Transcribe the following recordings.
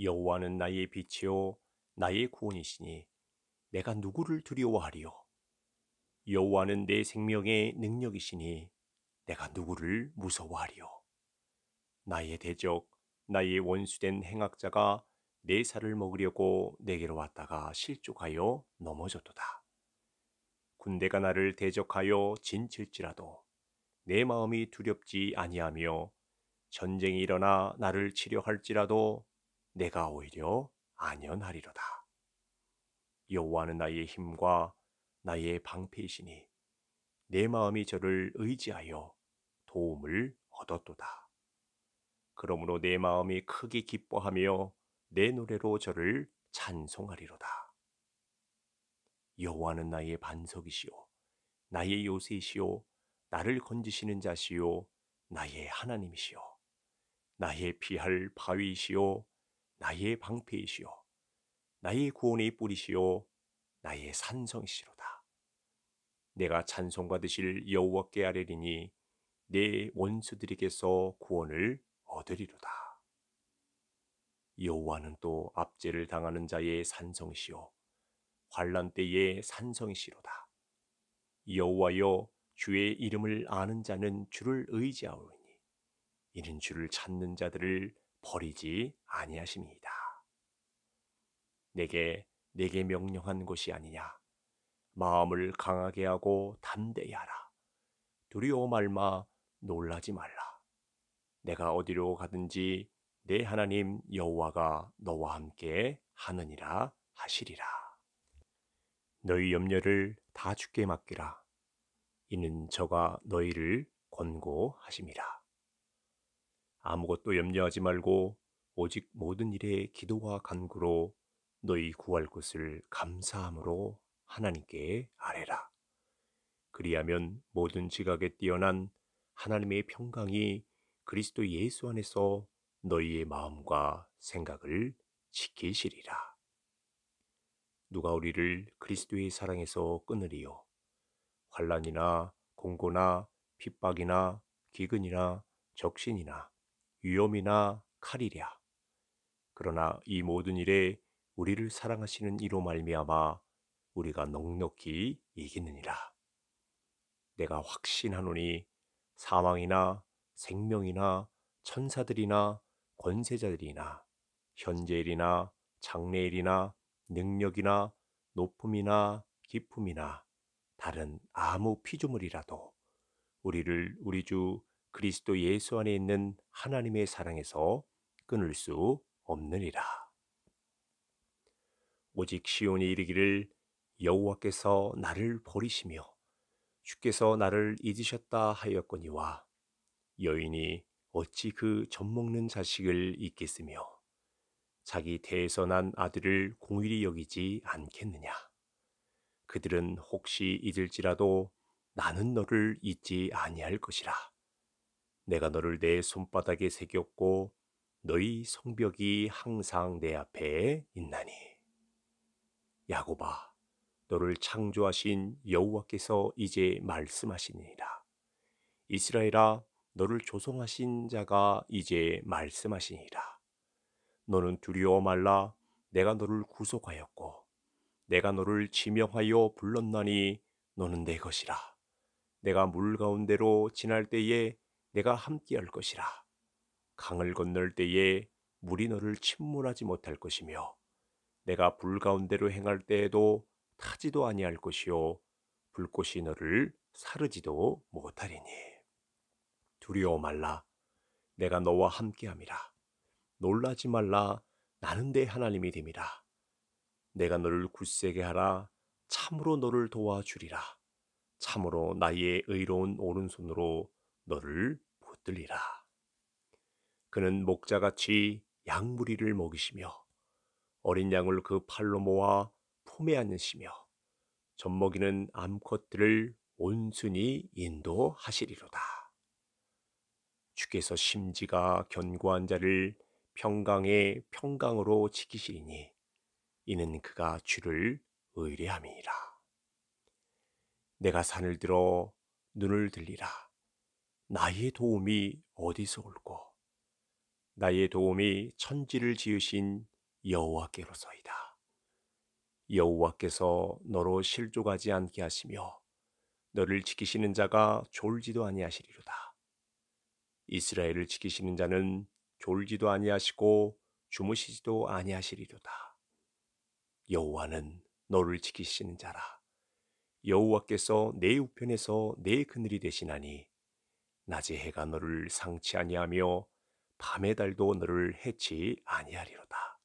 여호와는 나의 빛이요 나의 구원이시니 내가 누구를 두려워하리요 여호와는 내 생명의 능력이시니 내가 누구를 무서워하리요 나의 대적 나의 원수된 행악자가 내 살을 먹으려고 내게로 왔다가 실족하여 넘어졌도다 군대가 나를 대적하여 진칠지라도 내 마음이 두렵지 아니하며 전쟁이 일어나 나를 치료할지라도 내가 오히려 안연하리로다. 여호와는 나의 힘과 나의 방패이시니 내 마음이 저를 의지하여 도움을 얻었도다. 그러므로 내 마음이 크게 기뻐하며 내 노래로 저를 찬송하리로다. 여호와는 나의 반석이시요 나의 요새이시요 나를 건지시는 자시요 나의 하나님이시요 나의 피할 바위이시요 나의 방패이시요 나의 구원의 뿌리시요 나의 산성이시로다. 내가 찬송과 드실 여호와께 아뢰리니 내 원수들에게서 구원을 얻으리로다. 여호와는 또 압제를 당하는 자의 산성시요 환란 때의 산성시로다. 여호와여 주의 이름을 아는 자는 주를 의지하오니 이는 주를 찾는 자들을 버리지 아니하심이다 내게 내게 명령한 것이 아니냐. 마음을 강하게 하고 담대히 하라. 두려워 말마 놀라지 말라. 내가 어디로 가든지 내 하나님 여호와가 너와 함께 하느니라 하시리라. 너희 염려를 다 주께 맡기라. 이는 저가 너희를 권고하심이라. 아무것도 염려하지 말고 오직 모든 일에 기도와 간구로 너희 구할 것을 감사함으로 하나님께 아뢰라. 그리하면 모든 지각에 뛰어난 하나님의 평강이 그리스도 예수 안에서 너희의 마음과 생각을 지키시리라. 누가 우리를 그리스도의 사랑에서 끊으리요? 환란이나 공고나 핍박이나 기근이나 적신이나 위험이나 칼이랴. 그러나 이 모든 일에 우리를 사랑하시는 이로 말미암아 우리가 넉넉히 이기느니라. 내가 확신하노니 사망이나 생명이나 천사들이나 권세자들이나 현재일이나 장래일이나 능력이나 높음이나 기품이나 다른 아무 피조물이라도 우리를 우리 주 그리스도 예수 안에 있는 하나님의 사랑에서 끊을 수 없느니라. 오직 시온이 이르기를 여호와께서 나를 버리시며 주께서 나를 잊으셨다 하였거니와 여인이 어찌 그 젖먹는 자식을 잊겠으며 자기 대에서 난 아들을 공일히 여기지 않겠느냐 그들은 혹시 잊을지라도 나는 너를 잊지 아니할 것이라 내가 너를 내 손바닥에 새겼고 너희 성벽이 항상 내 앞에 있나니 야곱아 너를 창조하신 여호와께서 이제 말씀하시니라 이스라엘아 너를 조성하신 자가 이제 말씀하시니라 너는 두려워 말라 내가 너를 구속하였고 내가 너를 지명하여 불렀나니 너는 내 것이라 내가 물 가운데로 지날 때에 내가 함께할 것이라. 강을 건널 때에 물이 너를 침몰하지 못할 것이며 내가 불 가운데로 행할 때에도 타지도 아니할 것이요 불꽃이 너를 사르지도 못하리니 두려워 말라 내가 너와 함께함이라 놀라지 말라 나는 내 하나님이 됨이라 내가 너를 굳세게 하라 참으로 너를 도와주리라 참으로 나의 의로운 오른손으로 너를 붙들리라. 그는 목자같이 양무리를 먹이시며 어린 양을 그 팔로 모아 품에 안으시며 젖먹이는 암컷들을 온순히 인도하시리로다. 주께서 심지가 견고한 자를 평강의 평강으로 지키시리니 이는 그가 주를 의뢰함이니라. 내가 산을 들어 눈을 들리라. 나의 도움이 어디서 올고 나의 도움이 천지를 지으신 여호와께로서이다. 여호와께서 너로 실족하지 않게 하시며 너를 지키시는 자가 졸지도 아니하시리로다. 이스라엘을 지키시는 자는 졸지도 아니하시고 주무시지도 아니하시리로다. 여호와는 너를 지키시는 자라. 여호와께서 내 우편에서 내 그늘이 되시나니 낮의 해가 너를 상치 아니하며 밤의 달도 너를 해치 아니하리로다.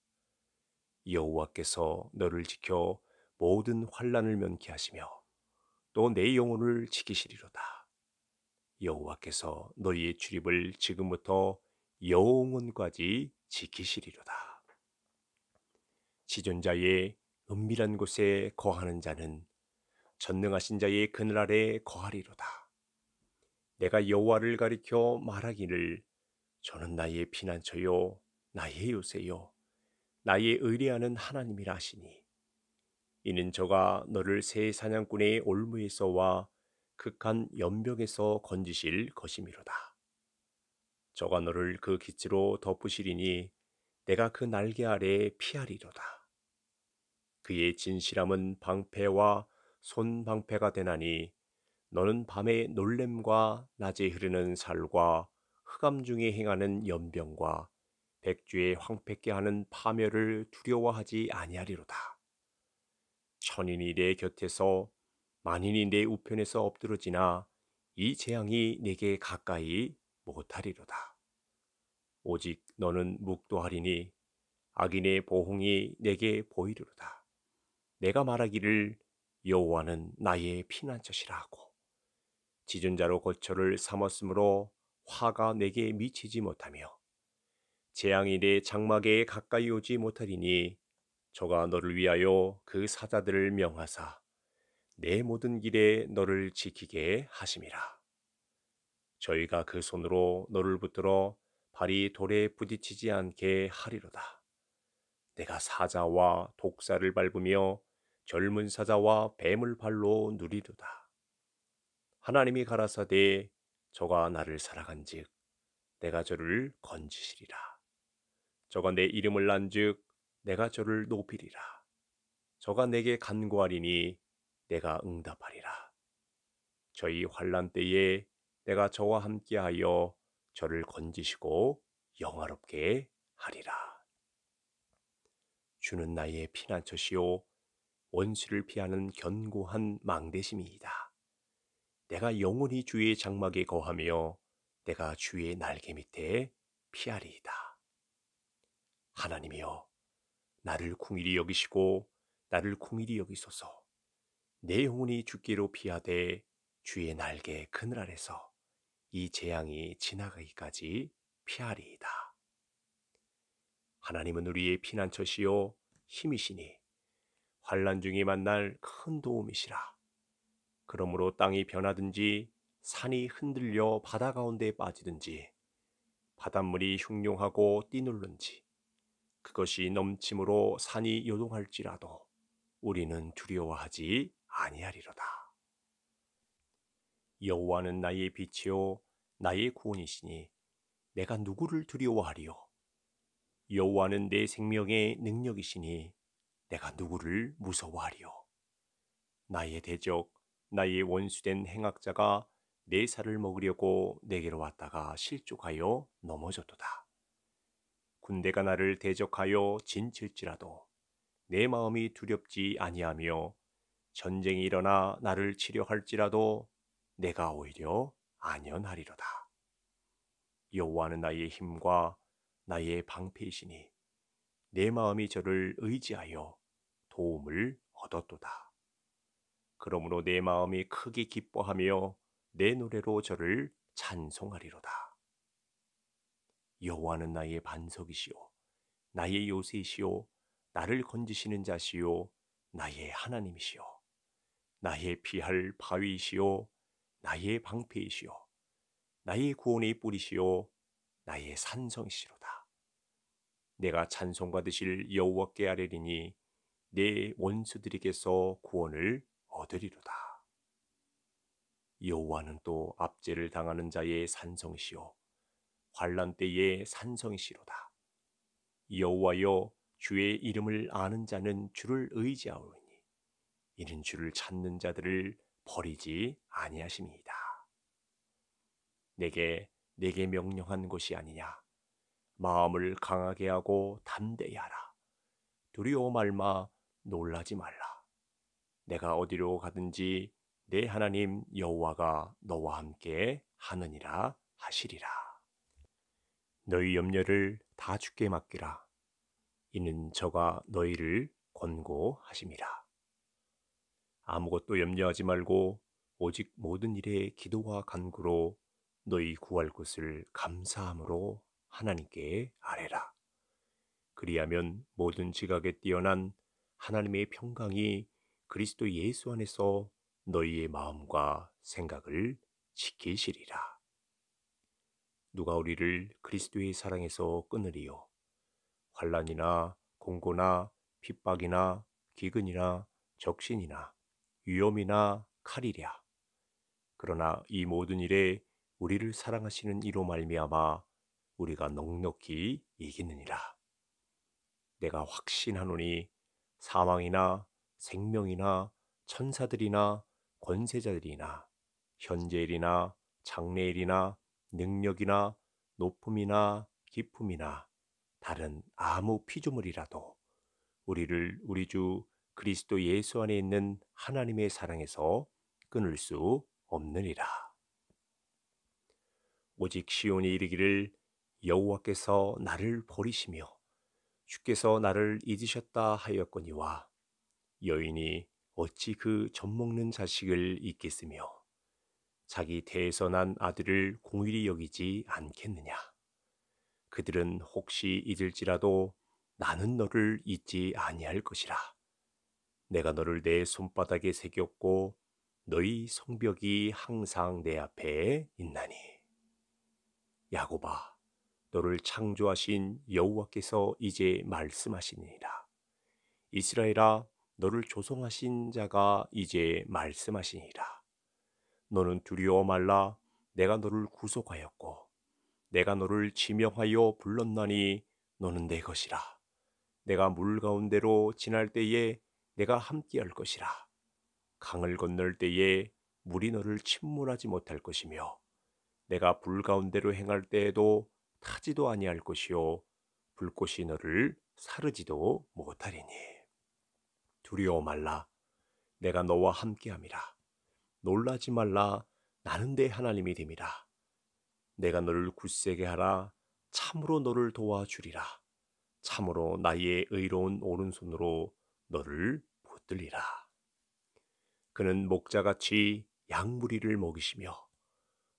여호와께서 너를 지켜 모든 환란을 면케하시며 또 내 영혼을 지키시리로다. 여호와께서 너희의 출입을 지금부터 영원까지 지키시리로다. 지존자의 은밀한 곳에 거하는 자는 전능하신 자의 그늘 아래 거하리로다. 내가 여호와를 가리켜 말하기를 저는 나의 피난처요 나의 요새요 나의 의뢰하는 하나님이라 하시니 이는 저가 너를 새 사냥꾼의 올무에서와 극한 연병에서 건지실 것이미로다. 저가 너를 그 기치로 덮으시리니 내가 그 날개 아래 피하리로다. 그의 진실함은 방패와 손방패가 되나니 너는 밤의 놀램과 낮에 흐르는 살과 흑암 중에 행하는 연병과 백주에 황폐케 하는 파멸을 두려워하지 아니하리로다. 천인이 내 곁에서 만인이 내 우편에서 엎드러지나 이 재앙이 내게 가까이 못하리로다. 오직 너는 묵도하리니 악인의 보홍이 내게 보이리로다. 내가 말하기를 여호와는 나의 피난처시라 고 지존자로 고초를 삼았으므로 화가 내게 미치지 못하며 재앙이 내 장막에 가까이 오지 못하리니 저가 너를 위하여 그 사자들을 명하사 내 모든 길에 너를 지키게 하심이라. 저희가 그 손으로 너를 붙들어 발이 돌에 부딪히지 않게 하리로다. 내가 사자와 독사를 밟으며 젊은 사자와 뱀을 발로 누리도다. 하나님이 가라사대 저가 나를 사랑한즉 내가 저를 건지시리라. 저가 내 이름을 난즉 내가 저를 높이리라. 저가 내게 간구하리니 내가 응답하리라. 저희 환란 때에 내가 저와 함께하여 저를 건지시고 영화롭게 하리라. 주는 나의 피난처시요 원수를 피하는 견고한 망대심이다 내가 영원히 주의 장막에 거하며 내가 주의 날개 밑에 피하리이다. 하나님이여, 나를 궁일이 여기시고 나를 궁일이 여기소서. 내 영혼이 죽기로 피하되 주의 날개 그늘 아래서 이 재앙이 지나가기까지 피하리이다. 하나님은 우리의 피난처시요 힘이시니 환란 중에 만날 큰 도움이시라. 그러므로 땅이 변하든지 산이 흔들려 바다 가운데 빠지든지 바닷물이 흉룡하고 뛰놀는지 그것이 넘침으로 산이 요동할지라도 우리는 두려워하지 아니하리로다. 여호와는 나의 빛이요 나의 구원이시니 내가 누구를 두려워하리요? 여호와는 내 생명의 능력이시니 내가 누구를 무서워하리요? 나의 대적 나의 원수된 행악자가 내 살을 먹으려고 내게로 왔다가 실족하여 넘어졌도다. 군대가 나를 대적하여 진칠지라도 내 마음이 두렵지 아니하며 전쟁이 일어나 나를 치료할지라도 내가 오히려 안연하리로다. 여호와는 나의 힘과 나의 방패이시니 내 마음이 저를 의지하여 도움을 얻었도다. 그러므로 내 마음이 크게 기뻐하며 내 노래로 저를 찬송하리로다. 여호와는 나의 반석이시요 나의 요새이시요 나를 건지시는 자시요 나의 하나님이시요 나의 피할 바위이시요 나의 방패이시요 나의 구원의 뿌리시요 나의 산성이시로다. 내가 찬송받으실 여호와께 아뢰리니 내 원수들에게서 구원을 얻으리로다. 여호와는 또 압제를 당하는 자의 산성시요 환란 때의 산성시로다. 여호와여 주의 이름을 아는 자는 주를 의지하오니 이는 주를 찾는 자들을 버리지 아니하심이다. 내게 내게 명령한 것이 아니냐. 마음을 강하게 하고 담대히 하라. 두려워 말마 놀라지 말라. 내가 어디로 가든지 내 하나님 여호와가 너와 함께 하느니라 하시리라. 너희 염려를 다 주께 맡기라. 이는 저가 너희를 권고하심이라. 아무것도 염려하지 말고 오직 모든 일에 기도와 간구로 너희 구할 것을 감사함으로 하나님께 아뢰라. 그리하면 모든 지각에 뛰어난 하나님의 평강이 그리스도 예수 안에서 너희의 마음과 생각을 지키시리라. 누가 우리를 그리스도의 사랑에서 끊으리요? 환란이나 공고나 핍박이나 기근이나 적신이나 위험이나 칼이랴. 그러나 이 모든 일에 우리를 사랑하시는 이로 말미암아 우리가 넉넉히 이기느니라. 내가 확신하노니 사망이나 생명이나 천사들이나 권세자들이나 현재일이나 장래일이나 능력이나 높음이나 기품이나 다른 아무 피조물이라도 우리를 우리 주 그리스도 예수 안에 있는 하나님의 사랑에서 끊을 수 없느니라. 오직 시온이 이르기를 여호와께서 나를 버리시며 주께서 나를 잊으셨다 하였거니와 여인이 어찌 그 젖먹는 자식을 잊겠으며 자기 대에서난 아들을 공일히 여기지 않겠느냐. 그들은 혹시 잊을지라도 나는 너를 잊지 아니할 것이라. 내가 너를 내 손바닥에 새겼고 너희 성벽이 항상 내 앞에 있나니. 야고바, 너를 창조하신 여호와께서 이제 말씀하시니라. 이스라엘아, 너를 조성하신 자가 이제 말씀하시니라. 너는 두려워 말라. 내가 너를 구속하였고, 내가 너를 지명하여 불렀나니 너는 내 것이라. 내가 물 가운데로 지날 때에 내가 함께할 것이라. 강을 건널 때에 물이 너를 침몰하지 못할 것이며, 내가 불 가운데로 행할 때에도 타지도 아니할 것이요 불꽃이 너를 사르지도 못하리니. 두려워 말라. 내가 너와 함께함이라. 놀라지 말라. 나는 내 하나님이 됨이라. 내가 너를 굳세게 하라. 참으로 너를 도와주리라. 참으로 나의 의로운 오른손으로 너를 붙들리라. 그는 목자같이 양무리를 먹이시며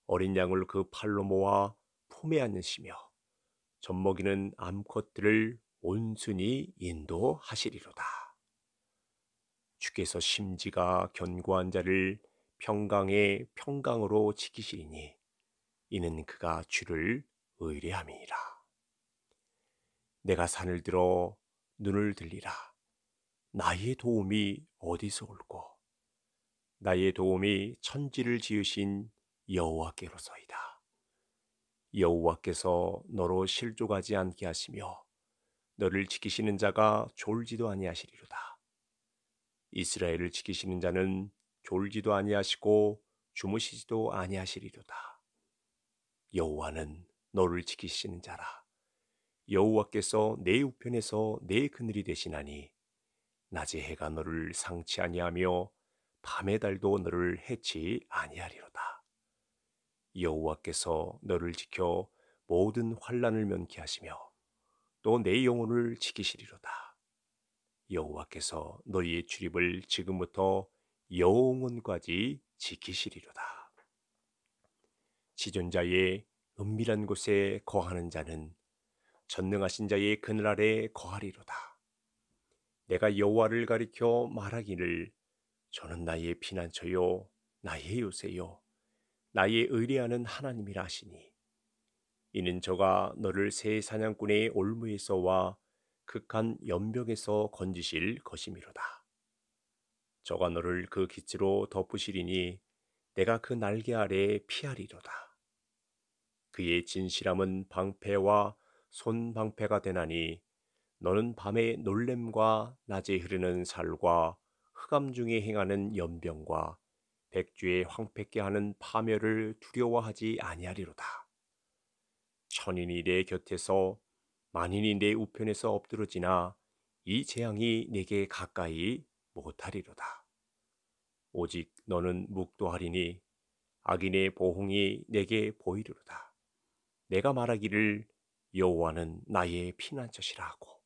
어린 양을 그 팔로 모아 품에 안으시며 젖먹이는 암컷들을 온순히 인도하시리로다. 주께서 심지가 견고한 자를 평강의 평강으로 지키시리니 이는 그가 주를 의뢰함이니라. 내가 산을 들어 눈을 들리라. 나의 도움이 어디서 올고 나의 도움이 천지를 지으신 여호와께로서이다. 여호와께서 너로 실족하지 않게 하시며 너를 지키시는 자가 졸지도 아니하시리로다. 이스라엘을 지키시는 자는 졸지도 아니하시고 주무시지도 아니하시리로다. 여호와는 너를 지키시는 자라. 여호와께서 내 우편에서 내 그늘이 되시나니 낮에 해가 너를 상치 아니하며 밤의 달도 너를 해치 아니하리로다. 여호와께서 너를 지켜 모든 환란을 면케 하시며 또 내 영혼을 지키시리로다. 여호와께서 너희의 출입을 지금부터 영원까지 지키시리로다. 지존자의 은밀한 곳에 거하는 자는 전능하신 자의 그늘 아래 거하리로다. 내가 여호와를 가리켜 말하기를 저는 나의 피난처요 나의 요새요 나의 의뢰하는 하나님이라 하시니 이는 저가 너를 새 사냥꾼의 올무에서와 극한 연병에서 건지실 것이미로다. 저가 너를 그 기치로 덮으시리니 내가 그 날개 아래 피하리로다. 그의 진실함은 방패와 손방패가 되나니 너는 밤의 놀램과 낮에 흐르는 살과 흑암 중에 행하는 연병과 백주의 황폐케 하는 파멸을 두려워하지 아니하리로다. 천인이 내 곁에서 만인이 내 우편에서 엎드러지나 이 재앙이 내게 가까이 못하리로다. 오직 너는 묵도하리니 악인의 보홍이 내게 보이리로다. 내가 말하기를 여호와는 나의 피난처시라 하고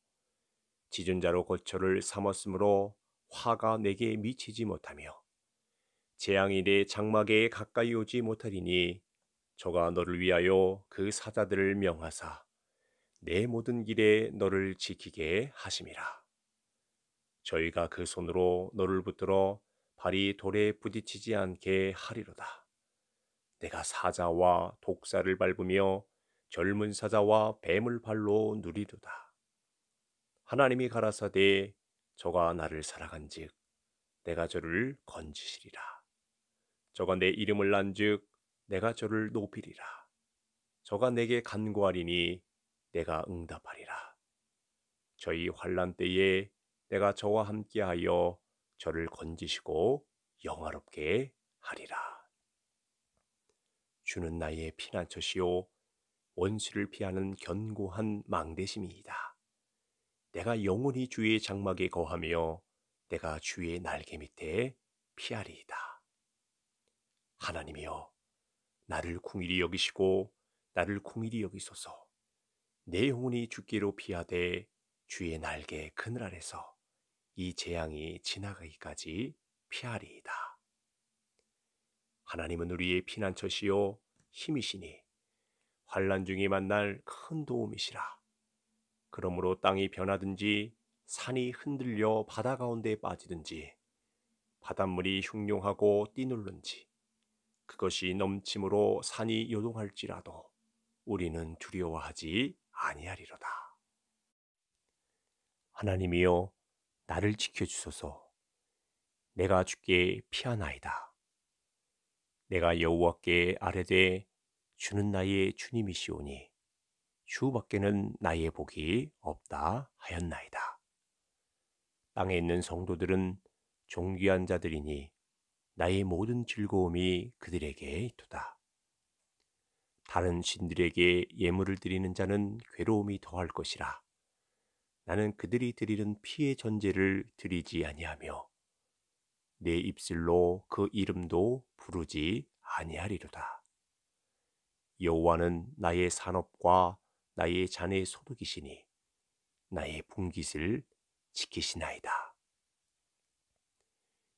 지존자로 거처를 삼았으므로 화가 내게 미치지 못하며 재앙이 내 장막에 가까이 오지 못하리니 저가 너를 위하여 그 사자들을 명하사 내 모든 길에 너를 지키게 하심이라. 저희가 그 손으로 너를 붙들어 발이 돌에 부딪히지 않게 하리로다. 내가 사자와 독사를 밟으며 젊은 사자와 뱀을 발로 누리도다. 하나님이 가라사대 저가 나를 사랑한즉 내가 저를 건지시리라. 저가 내 이름을 난즉 내가 저를 높이리라. 저가 내게 간구하리니 내가 응답하리라. 저희 환란 때에 내가 저와 함께하여 저를 건지시고 영화롭게 하리라. 주는 나의 피난처시오 원수를 피하는 견고한 망대심이이다. 내가 영원히 주의 장막에 거하며 내가 주의 날개 밑에 피하리이다. 하나님이여 나를 궁일이 여기시고 나를 궁일이 여기소서. 내 영혼이 죽기로 피하되 주의 날개 그늘 아래서 이 재앙이 지나가기까지 피하리이다. 하나님은 우리의 피난처시요 힘이시니 환란 중에 만날 큰 도움이시라. 그러므로 땅이 변하든지 산이 흔들려 바다 가운데 빠지든지 바닷물이 흉룡하고 뛰놀는지 그것이 넘침으로 산이 요동할지라도 우리는 두려워하지 아니하리로다. 하나님이여 나를 지켜주소서 내가 주께 피하나이다. 내가 여호와께 아뢰되 주는 나의 주님이시오니 주밖에는 나의 복이 없다 하였나이다. 땅에 있는 성도들은 종귀한 자들이니 나의 모든 즐거움이 그들에게 있도다. 다른 신들에게 예물을 드리는 자는 괴로움이 더할 것이라. 나는 그들이 드리는 피의 전제를 드리지 아니하며 내 입술로 그 이름도 부르지 아니하리로다. 여호와는 나의 산업과 나의 잔의 소득이시니 나의 분깃을 지키시나이다.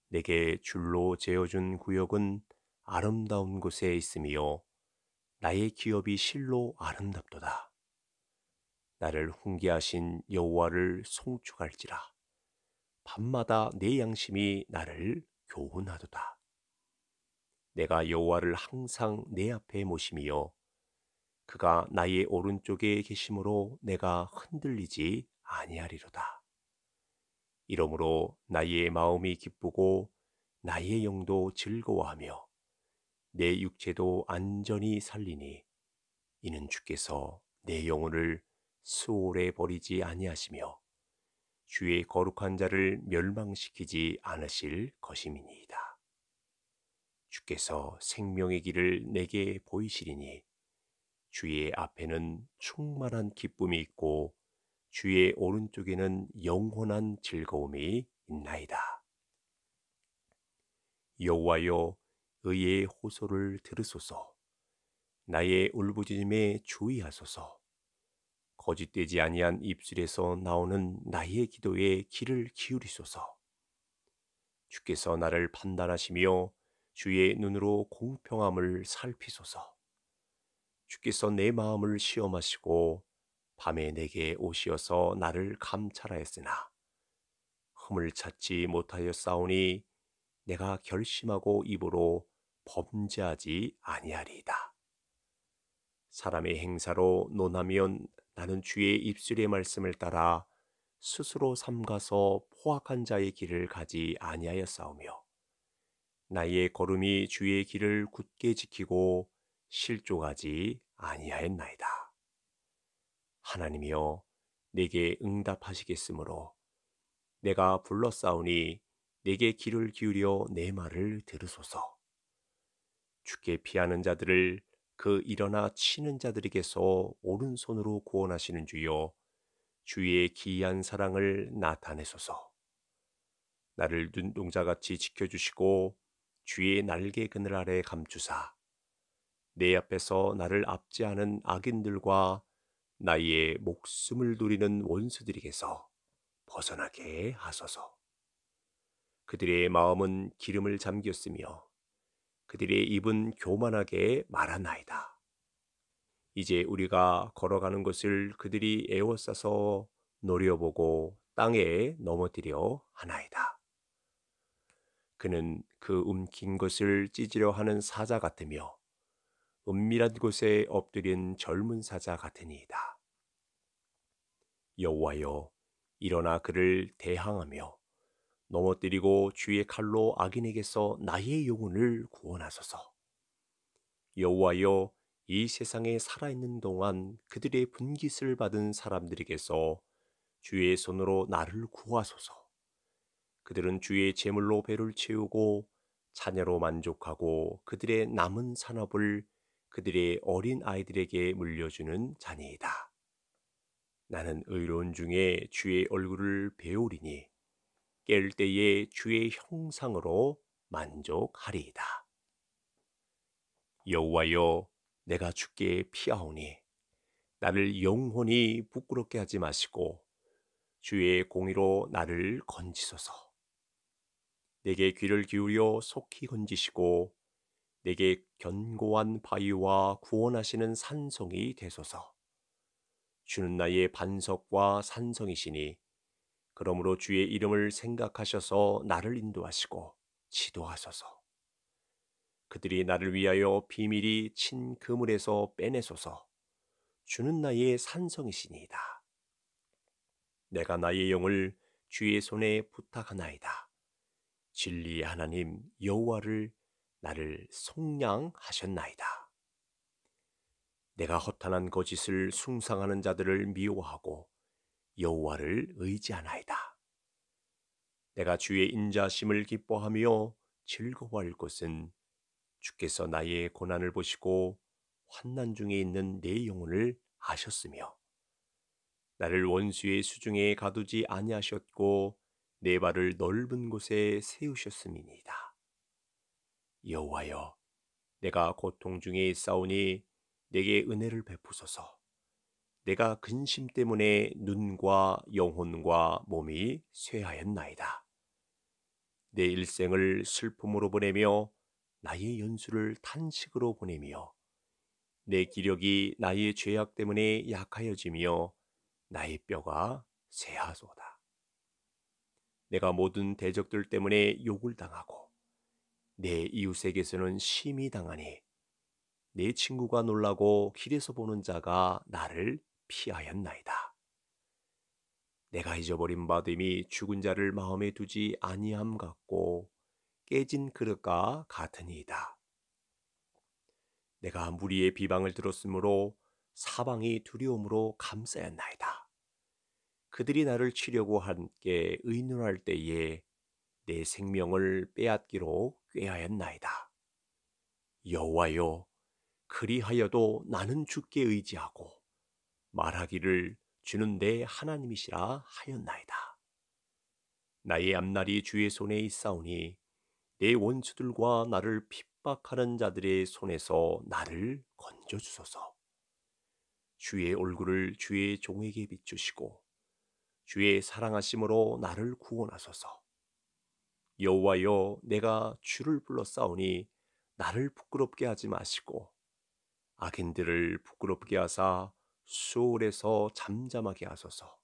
내게 줄로 재어준 구역은 아름다운 곳에 있으며 나의 기업이 실로 아름답도다. 나를 훈계하신 여호와를 송축할지라. 밤마다 내 양심이 나를 교훈하도다. 내가 여호와를 항상 내 앞에 모심이요 그가 나의 오른쪽에 계심으로 내가 흔들리지 아니하리로다. 이러므로 나의 마음이 기쁘고 나의 영도 즐거워하며 내 육체도 안전히 살리니 이는 주께서 내 영혼을 수월해 버리지 아니하시며 주의 거룩한 자를 멸망시키지 않으실 것임이니이다. 주께서 생명의 길을 내게 보이시리니 주의 앞에는 충만한 기쁨이 있고 주의 오른쪽에는 영원한 즐거움이 있나이다. 여호와여 의의 호소를 들으소서. 나의 울부짖음에 주의하소서. 거짓되지 아니한 입술에서 나오는 나의 기도에 귀를 기울이소서. 주께서 나를 판단하시며 주의 눈으로 공평함을 살피소서. 주께서 내 마음을 시험하시고 밤에 내게 오시어서 나를 감찰하였으나 흠을 찾지 못하여 싸우니 내가 결심하고 입으로 범죄하지 아니하리이다. 사람의 행사로 논하면 나는 주의 입술의 말씀을 따라 스스로 삼가서 포악한 자의 길을 가지 아니하였사오며 나의 걸음이 주의 길을 굳게 지키고 실족하지 아니하였나이다. 하나님이여 내게 응답하시겠으므로 내가 불러싸우니 내게 귀를 기울여 내 말을 들으소서. 죽게 피하는 자들을 그 일어나 치는 자들에게서 오른손으로 구원하시는 주여 주의 기이한 사랑을 나타내소서. 나를 눈동자같이 지켜주시고 주의 날개 그늘 아래 감추사 내 앞에서 나를 압제하는 악인들과 나의 목숨을 노리는 원수들에게서 벗어나게 하소서. 그들의 마음은 기름을 잠겼으며 그들의 입은 교만하게 말하나이다. 이제 우리가 걸어가는 것을 그들이 애워싸서 노려보고 땅에 넘어뜨려 하나이다. 그는 그 움킨 것을 찢으려 하는 사자 같으며 은밀한 곳에 엎드린 젊은 사자 같으니이다. 여호와여 일어나 그를 대항하며 넘어뜨리고 주의 칼로 악인에게서 나의 영혼을 구원하소서. 여호와여 이 세상에 살아있는 동안 그들의 분깃을 받은 사람들에게서 주의 손으로 나를 구하소서. 그들은 주의 재물로 배를 채우고 자녀로 만족하고 그들의 남은 산업을 그들의 어린 아이들에게 물려주는 자니이다. 나는 의로운 중에 주의 얼굴을 배우리니 깰 때에 주의 형상으로 만족하리이다. 여호와여 내가 주께 피하오니 나를 영원히 부끄럽게 하지 마시고 주의 공의로 나를 건지소서. 내게 귀를 기울여 속히 건지시고 내게 견고한 바위와 구원하시는 산성이 되소서. 주는 나의 반석과 산성이시니 그러므로 주의 이름을 생각하셔서 나를 인도하시고 지도하소서. 그들이 나를 위하여 비밀이 친 그물에서 빼내소서. 주는 나의 산성이시니이다. 내가 나의 영을 주의 손에 부탁하나이다. 진리 하나님 여호와를 나를 속량하셨나이다. 내가 허탄한 거짓을 숭상하는 자들을 미워하고 여호와를 의지하나이다. 내가 주의 인자심을 기뻐하며 즐거워할 것은 주께서 나의 고난을 보시고 환난 중에 있는 내 영혼을 아셨으며 나를 원수의 수중에 가두지 아니하셨고 내 발을 넓은 곳에 세우셨음이니이다. 여호와여, 내가 고통 중에 있사오니 내게 은혜를 베푸소서. 내가 근심 때문에 눈과 영혼과 몸이 쇠하였나이다. 내 일생을 슬픔으로 보내며 나의 연수를 탄식으로 보내며 내 기력이 나의 죄악 때문에 약하여지며 나의 뼈가 새하소다. 내가 모든 대적들 때문에 욕을 당하고 내 이웃에게서는 심히 당하니 내 친구가 놀라고 길에서 보는 자가 나를 피하였나이다. 내가 잊어버린 바 됨이 죽은 자를 마음에 두지 아니함 같고 깨진 그릇과 같으니이다. 내가 무리의 비방을 들었으므로 사방이 두려움으로 감싸였나이다. 그들이 나를 치려고 함께 의논할 때에 내 생명을 빼앗기로 꾀하였나이다. 여호와여, 그리하여도 나는 죽게 의지하고 말하기를 주는 내 하나님이시라 하였나이다. 나의 앞날이 주의 손에 있사오니 내 원수들과 나를 핍박하는 자들의 손에서 나를 건져 주소서. 주의 얼굴을 주의 종에게 비추시고 주의 사랑하심으로 나를 구원하소서. 여호와여 내가 주를 불렀사오니 나를 부끄럽게 하지 마시고 악인들을 부끄럽게 하사 수월에서 잠잠하게 하소서.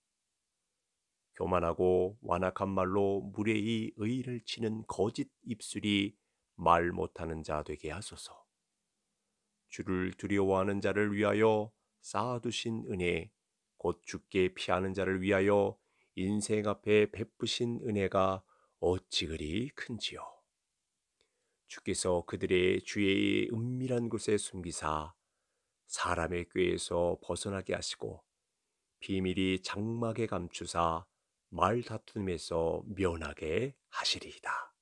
교만하고 완악한 말로 무례히 의를 치는 거짓 입술이 말 못하는 자 되게 하소서. 주를 두려워하는 자를 위하여 쌓아두신 은혜, 곧 죽게 피하는 자를 위하여 인생 앞에 베푸신 은혜가 어찌 그리 큰지요. 주께서 그들의 주의 은밀한 곳에 숨기사 사람의 꾀에서 벗어나게 하시고 비밀이 장막에 감추사 말 다툼에서 면하게 하시리이다.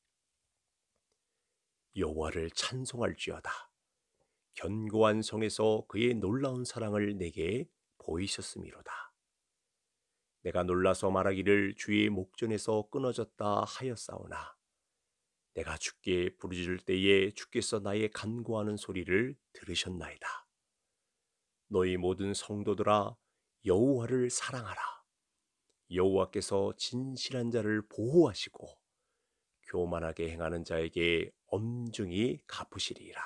여호와를 찬송할지어다. 견고한 성에서 그의 놀라운 사랑을 내게 보이셨음이로다. 내가 놀라서 말하기를 주의 목전에서 끊어졌다 하였사오나 내가 주께 부르짖을 때에 주께서 나의 간구하는 소리를 들으셨나이다. 너희 모든 성도들아 여호와를 사랑하라. 여호와께서 진실한 자를 보호하시고 교만하게 행하는 자에게 엄중히 갚으시리라.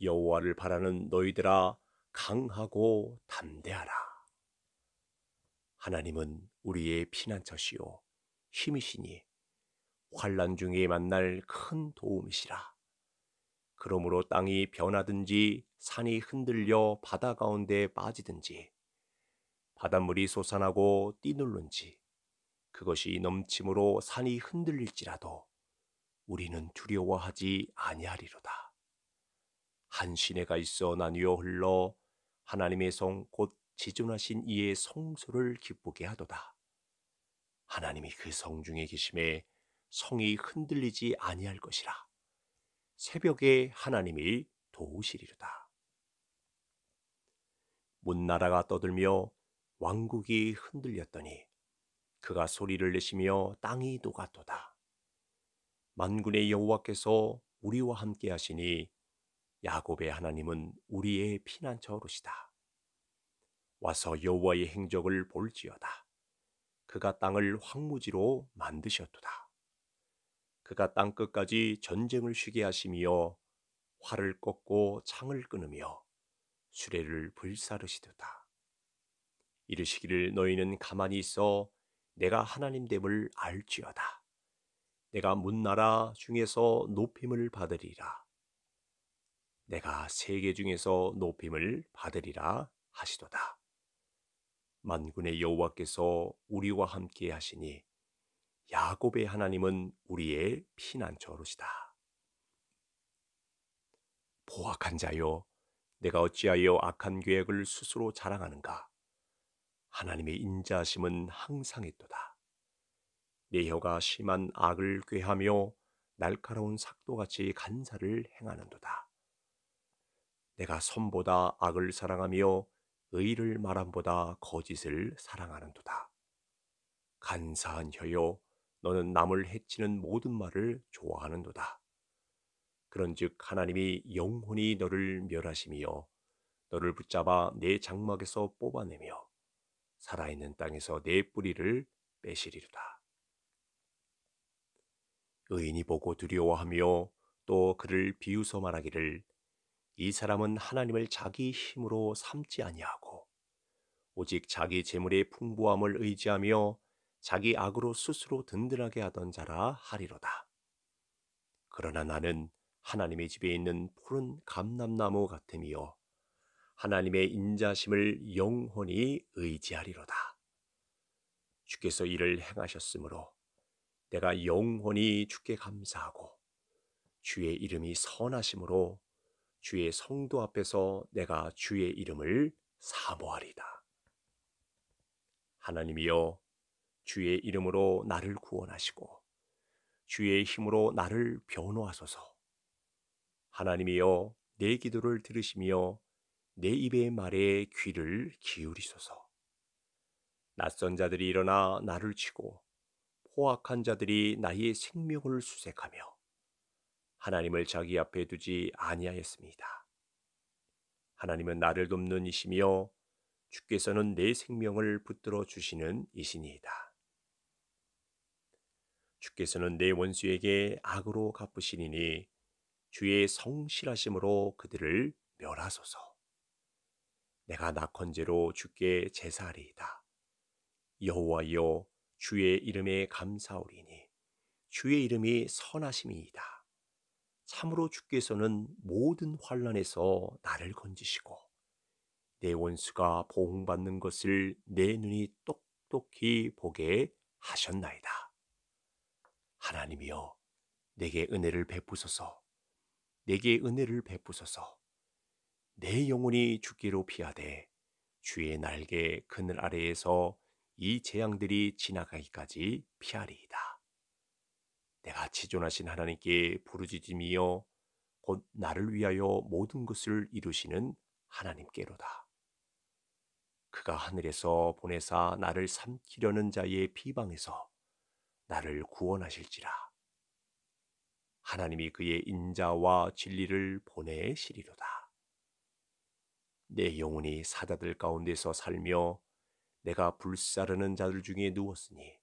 여호와를 바라는 너희들아 강하고 담대하라. 하나님은 우리의 피난처시요 힘이시니 환란 중에 만날 큰 도움이시라. 그러므로 땅이 변하든지 산이 흔들려 바다 가운데 빠지든지 바닷물이 솟아나고 뛰놀는지 그것이 넘침으로 산이 흔들릴지라도 우리는 두려워하지 아니하리로다. 한 시내가 있어 나뉘어 흘러 하나님의 성 곧 지존하신 이의 성소를 기쁘게 하도다. 하나님이 그 성 중에 계심에 성이 흔들리지 아니할 것이라. 새벽에 하나님이 도우시리로다. 문나라가 떠들며 왕국이 흔들렸더니 그가 소리를 내시며 땅이 녹았도다. 만군의 여호와께서 우리와 함께 하시니 야곱의 하나님은 우리의 피난처로시다. 와서 여호와의 행적을 볼지어다. 그가 땅을 황무지로 만드셨도다. 그가 땅 끝까지 전쟁을 쉬게 하시며 활을 꺾고 창을 끊으며 수레를 불사르시도다. 이르시기를 너희는 가만히 있어 내가 하나님 됨을 알지어다. 내가 문나라 중에서 높임을 받으리라. 내가 세계 중에서 높임을 받으리라 하시도다. 만군의 여호와께서 우리와 함께 하시니 야곱의 하나님은 우리의 피난처로시다. 포악한 자여, 내가 어찌하여 악한 계획을 스스로 자랑하는가? 하나님의 인자심은 항상 있도다. 내 혀가 심한 악을 꾀하며 날카로운 삭도같이 간사를 행하는도다. 내가 선보다 악을 사랑하며 의를 말함보다 거짓을 사랑하는도다. 간사한 혀여 너는 남을 해치는 모든 말을 좋아하는도다. 그런즉 하나님이 영혼이 너를 멸하심이요 너를 붙잡아 내 장막에서 뽑아내며 살아있는 땅에서 내 뿌리를 빼시리로다. 의인이 보고 두려워하며 또 그를 비웃어 말하기를 이 사람은 하나님을 자기 힘으로 삼지 아니하고 오직 자기 재물의 풍부함을 의지하며 자기 악으로 스스로 든든하게 하던 자라 하리로다. 그러나 나는 하나님의 집에 있는 푸른 감람나무 같음이요 하나님의 인자심을 영원히 의지하리로다. 주께서 이를 행하셨으므로 내가 영원히 주께 감사하고 주의 이름이 선하심으로 주의 성도 앞에서 내가 주의 이름을 사모하리다. 하나님이여 주의 이름으로 나를 구원하시고 주의 힘으로 나를 변호하소서. 하나님이여 내 기도를 들으시며 내 입의 말에 귀를 기울이소서. 낯선 자들이 일어나 나를 치고 포악한 자들이 나의 생명을 수색하며 하나님을 자기 앞에 두지 아니하였습니다. 하나님은 나를 돕는 이시며 주께서는 내 생명을 붙들어 주시는 이시이다 주께서는 내 원수에게 악으로 갚으시니니 주의 성실하심으로 그들을 멸하소서. 내가 낙헌제로 주께 제사리이다. 여호와여 주의 이름에 감사오리니 주의 이름이 선하심이이다. 참으로 주께서는 모든 환란에서 나를 건지시고 내 원수가 보응받는 것을 내 눈이 똑똑히 보게 하셨나이다. 하나님이여 내게 은혜를 베푸소서 내게 은혜를 베푸소서 내 영혼이 죽기로 피하되 주의 날개 그늘 아래에서 이 재앙들이 지나가기까지 피하리이다. 내가 지존하신 하나님께 부르짖음이여 곧 나를 위하여 모든 것을 이루시는 하나님께로다. 그가 하늘에서 보내사 나를 삼키려는 자의 비방에서 나를 구원하실지라. 하나님이 그의 인자와 진리를 보내시리로다. 내 영혼이 사자들 가운데서 살며 내가 불사르는 자들 중에 누웠으니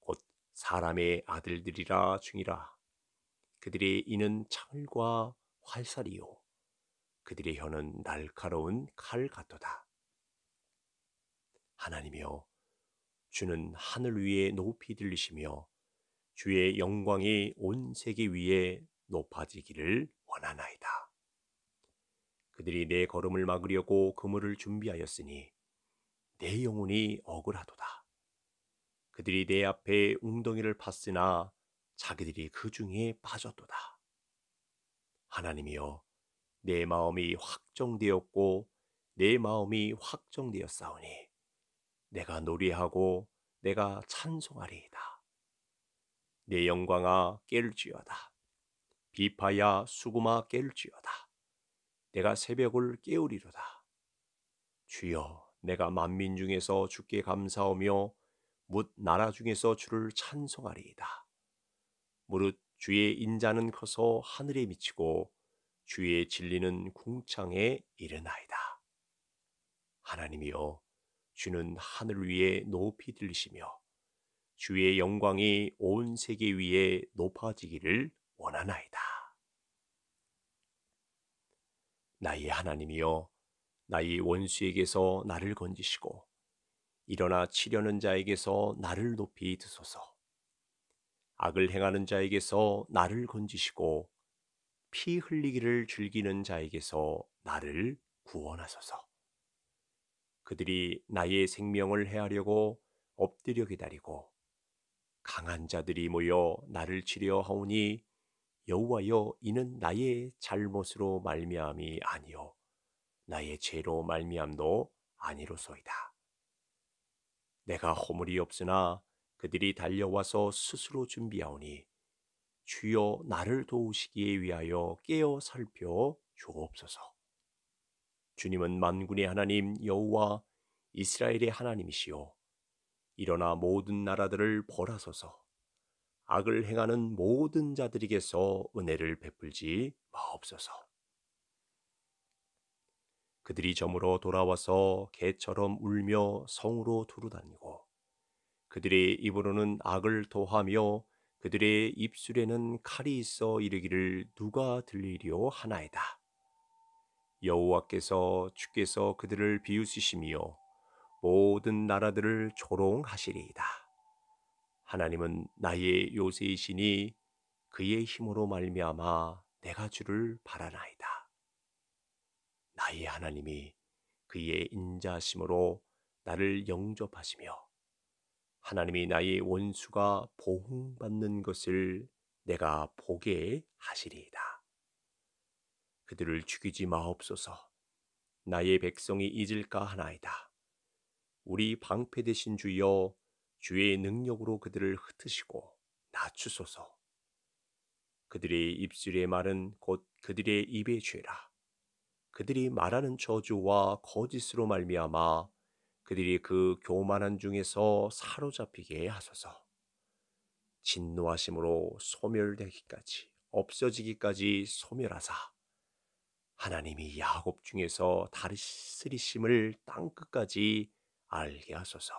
곧 사람의 아들들이라 중이라. 그들의 이는 창과 활살이요. 그들의 혀는 날카로운 칼 같도다. 하나님이여 주는 하늘 위에 높이 들리시며 주의 영광이 온 세계 위에 높아지기를 원하나이다. 그들이 내 걸음을 막으려고 그물을 준비하였으니 내 영혼이 억울하도다. 그들이 내 앞에 웅덩이를 팠으나 자기들이 그 중에 빠졌도다. 하나님이여, 내 마음이 확정되었고 내 마음이 확정되었사오니 내가 노래하고 내가 찬송하리이다. 내 영광아 깰지어다. 비파야 수구마 깰지어다. 내가 새벽을 깨우리로다. 주여 내가 만민 중에서 주께 감사하며 뭇 나라 중에서 주를 찬송하리이다. 무릇 주의 인자는 커서 하늘에 미치고 주의 진리는 궁창에 이르나이다. 하나님이여 주는 하늘 위에 높이 들리시며 주의 영광이 온 세계 위에 높아지기를 원하나이다. 나의 하나님이여 나의 원수에게서 나를 건지시고 일어나 치려는 자에게서 나를 높이 드소서. 악을 행하는 자에게서 나를 건지시고 피 흘리기를 즐기는 자에게서 나를 구원하소서. 그들이 나의 생명을 해하려고 엎드려 기다리고 강한 자들이 모여 나를 치려 하오니 여호와여 이는 나의 잘못으로 말미암이 아니요 나의 죄로 말미암도 아니로소이다. 내가 허물이 없으나 그들이 달려와서 스스로 준비하오니 주여 나를 도우시기에 위하여 깨어 살펴 주옵소서. 주님은 만군의 하나님 여호와 이스라엘의 하나님이시요 일어나 모든 나라들을 벌하소서 악을 행하는 모든 자들에게서 은혜를 베풀지 마옵소서 그들이 점으로 돌아와서 개처럼 울며 성으로 두루다니고 그들의 입으로는 악을 도하며 그들의 입술에는 칼이 있어 이르기를 누가 들리리 하나이다 여호와께서 주께서 그들을 비웃으시며 모든 나라들을 조롱하시리이다. 하나님은 나의 요새이시니 그의 힘으로 말미암아 내가 주를 바라나이다. 나의 하나님이 그의 인자심으로 나를 영접하시며 하나님이 나의 원수가 보응받는 것을 내가 보게 하시리이다. 그들을 죽이지 마옵소서. 나의 백성이 잊을까 하나이다. 우리 방패 되신 주여 주의 능력으로 그들을 흩으시고 낮추소서. 그들의 입술의 말은 곧 그들의 입의 죄라. 그들이 말하는 저주와 거짓으로 말미암아 그들이 그 교만한 중에서 사로잡히게 하소서. 진노하심으로 소멸되기까지 없어지기까지 소멸하사 하나님이 야곱 중에서 다스리심을 땅 끝까지 알게 하소서.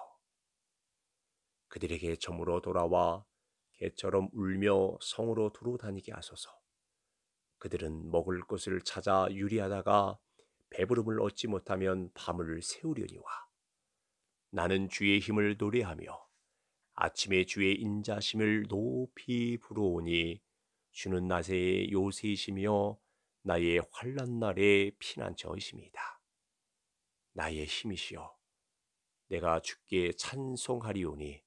그들에게 점으로 돌아와 개처럼 울며 성으로 두루다니게 하소서. 그들은 먹을 것을 찾아 유리하다가 배부름을 얻지 못하면 밤을 새우려니와 나는 주의 힘을 노래하며 아침에 주의 인자심을 높이 부러오니 주는 낮에 요새이시며 나의 환란 날의 피난처이십니다. 나의 힘이시여 내가 주께 찬송하리오니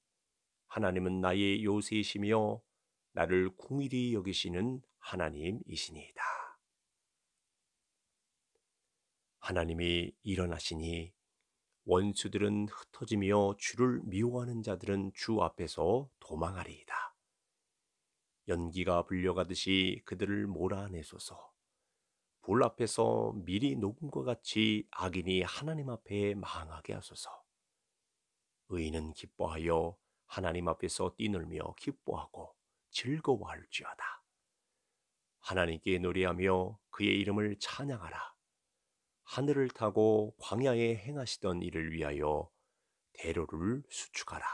하나님은 나의 요새이시며 나를 궁일이 여기시는 하나님이시니이다. 하나님이 일어나시니 원수들은 흩어지며 주를 미워하는 자들은 주 앞에서 도망하리이다. 연기가 불려가듯이 그들을 몰아내소서. 불 앞에서 미리 녹은 것 같이 악인이 하나님 앞에 망하게 하소서. 의인은 기뻐하여 하나님 앞에서 뛰놀며 기뻐하고 즐거워할지어다. 하나님께 노래하며 그의 이름을 찬양하라. 하늘을 타고 광야에 행하시던 이를 위하여 대로를 수축하라.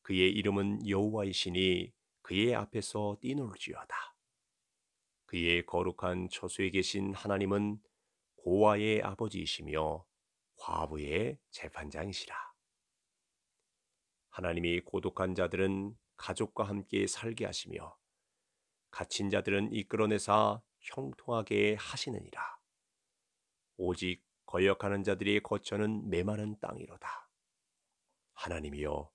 그의 이름은 여호와이시니 그의 앞에서 뛰놀지어다. 그의 거룩한 처소에 계신 하나님은 고아의 아버지이시며 과부의 재판장이시라. 하나님이 고독한 자들은 가족과 함께 살게 하시며 갇힌 자들은 이끌어내사 형통하게 하시느니라. 오직 거역하는 자들이 거처는 메마른 땅이로다. 하나님이여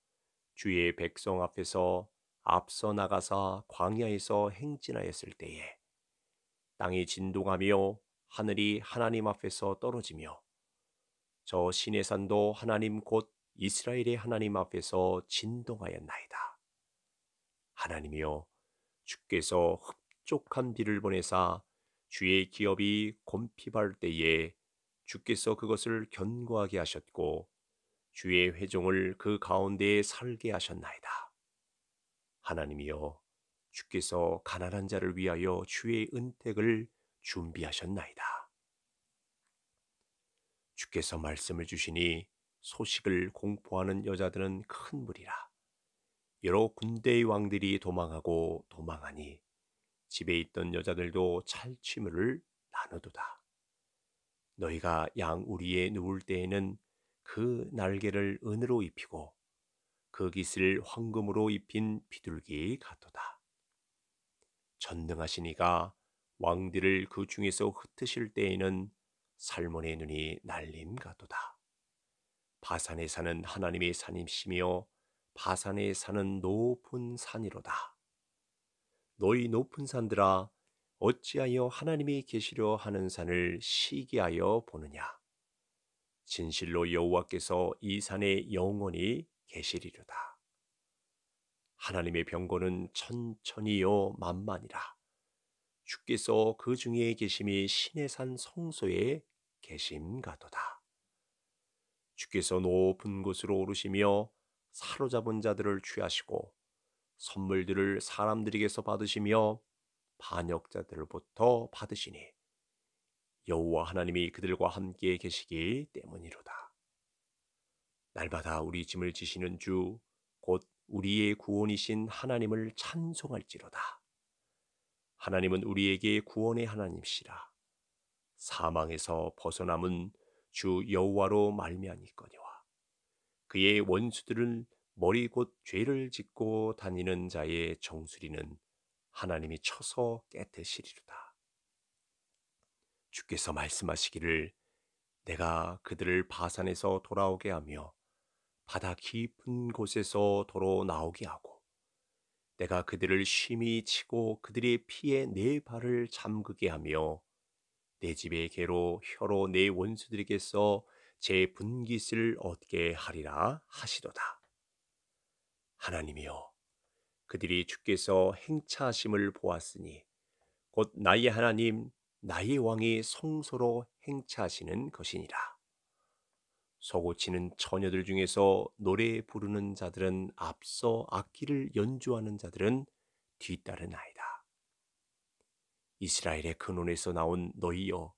주의 백성 앞에서 앞서 나가사 광야에서 행진하였을 때에 땅이 진동하며 하늘이 하나님 앞에서 떨어지며 저 신의 산도 하나님 곧 이스라엘의 하나님 앞에서 진동하였나이다. 하나님이여 주께서 흡족한 비를 보내사 주의 기업이 곰피발 때에 주께서 그것을 견고하게 하셨고 주의 회종을 그 가운데에 살게 하셨나이다. 하나님이여 주께서 가난한 자를 위하여 주의 은택을 준비하셨나이다. 주께서 말씀을 주시니 소식을 공포하는 여자들은 큰 무리라. 여러 군대의 왕들이 도망하고 도망하니 집에 있던 여자들도 찰취물을 나누도다. 너희가 양 우리에 누울 때에는 그 날개를 은으로 입히고 그 깃을 황금으로 입힌 비둘기 같도다. 전능하시니가 왕들을 그 중에서 흩으실 때에는 살몬의 눈이 날림 가도다 바산에 사는 하나님의 산임시며 바산에 사는 높은 산이로다. 너희 높은 산들아 어찌하여 하나님이 계시려 하는 산을 시기하여 보느냐. 진실로 여호와께서 이 산에 영원히 계시리로다. 하나님의 병거는 천천히요 만만이라. 주께서 그 중에 계심이 신의 산 성소에 계심가도다. 주께서 높은 곳으로 오르시며 사로잡은 자들을 취하시고 선물들을 사람들에게서 받으시며 반역자들로부터 받으시니 여호와 하나님이 그들과 함께 계시기 때문이로다. 날마다 우리 짐을 지시는 주곧 우리의 구원이신 하나님을 찬송할지로다. 하나님은 우리에게 구원의 하나님시라. 사망에서 벗어남은 주 여호와로 말미암이거니와 그의 원수들을 머리곧 죄를 짓고 다니는 자의 정수리는 하나님이 쳐서 깨뜨시리로다. 주께서 말씀하시기를 내가 그들을 바산에서 돌아오게 하며 바다 깊은 곳에서 도로 나오게 하고 내가 그들을 심히 치고 그들의 피에 내 네 발을 잠그게 하며 내 집의 개로 혀로 내 원수들에게서 제 분깃을 얻게 하리라 하시도다. 하나님이여 그들이 주께서 행차심을 보았으니 곧 나의 하나님 나의 왕이 성소로 행차하시는 것이니라. 서고치는 처녀들 중에서 노래 부르는 자들은 앞서 악기를 연주하는 자들은 뒤따른아이다 이스라엘의 근원에서 나온 너희여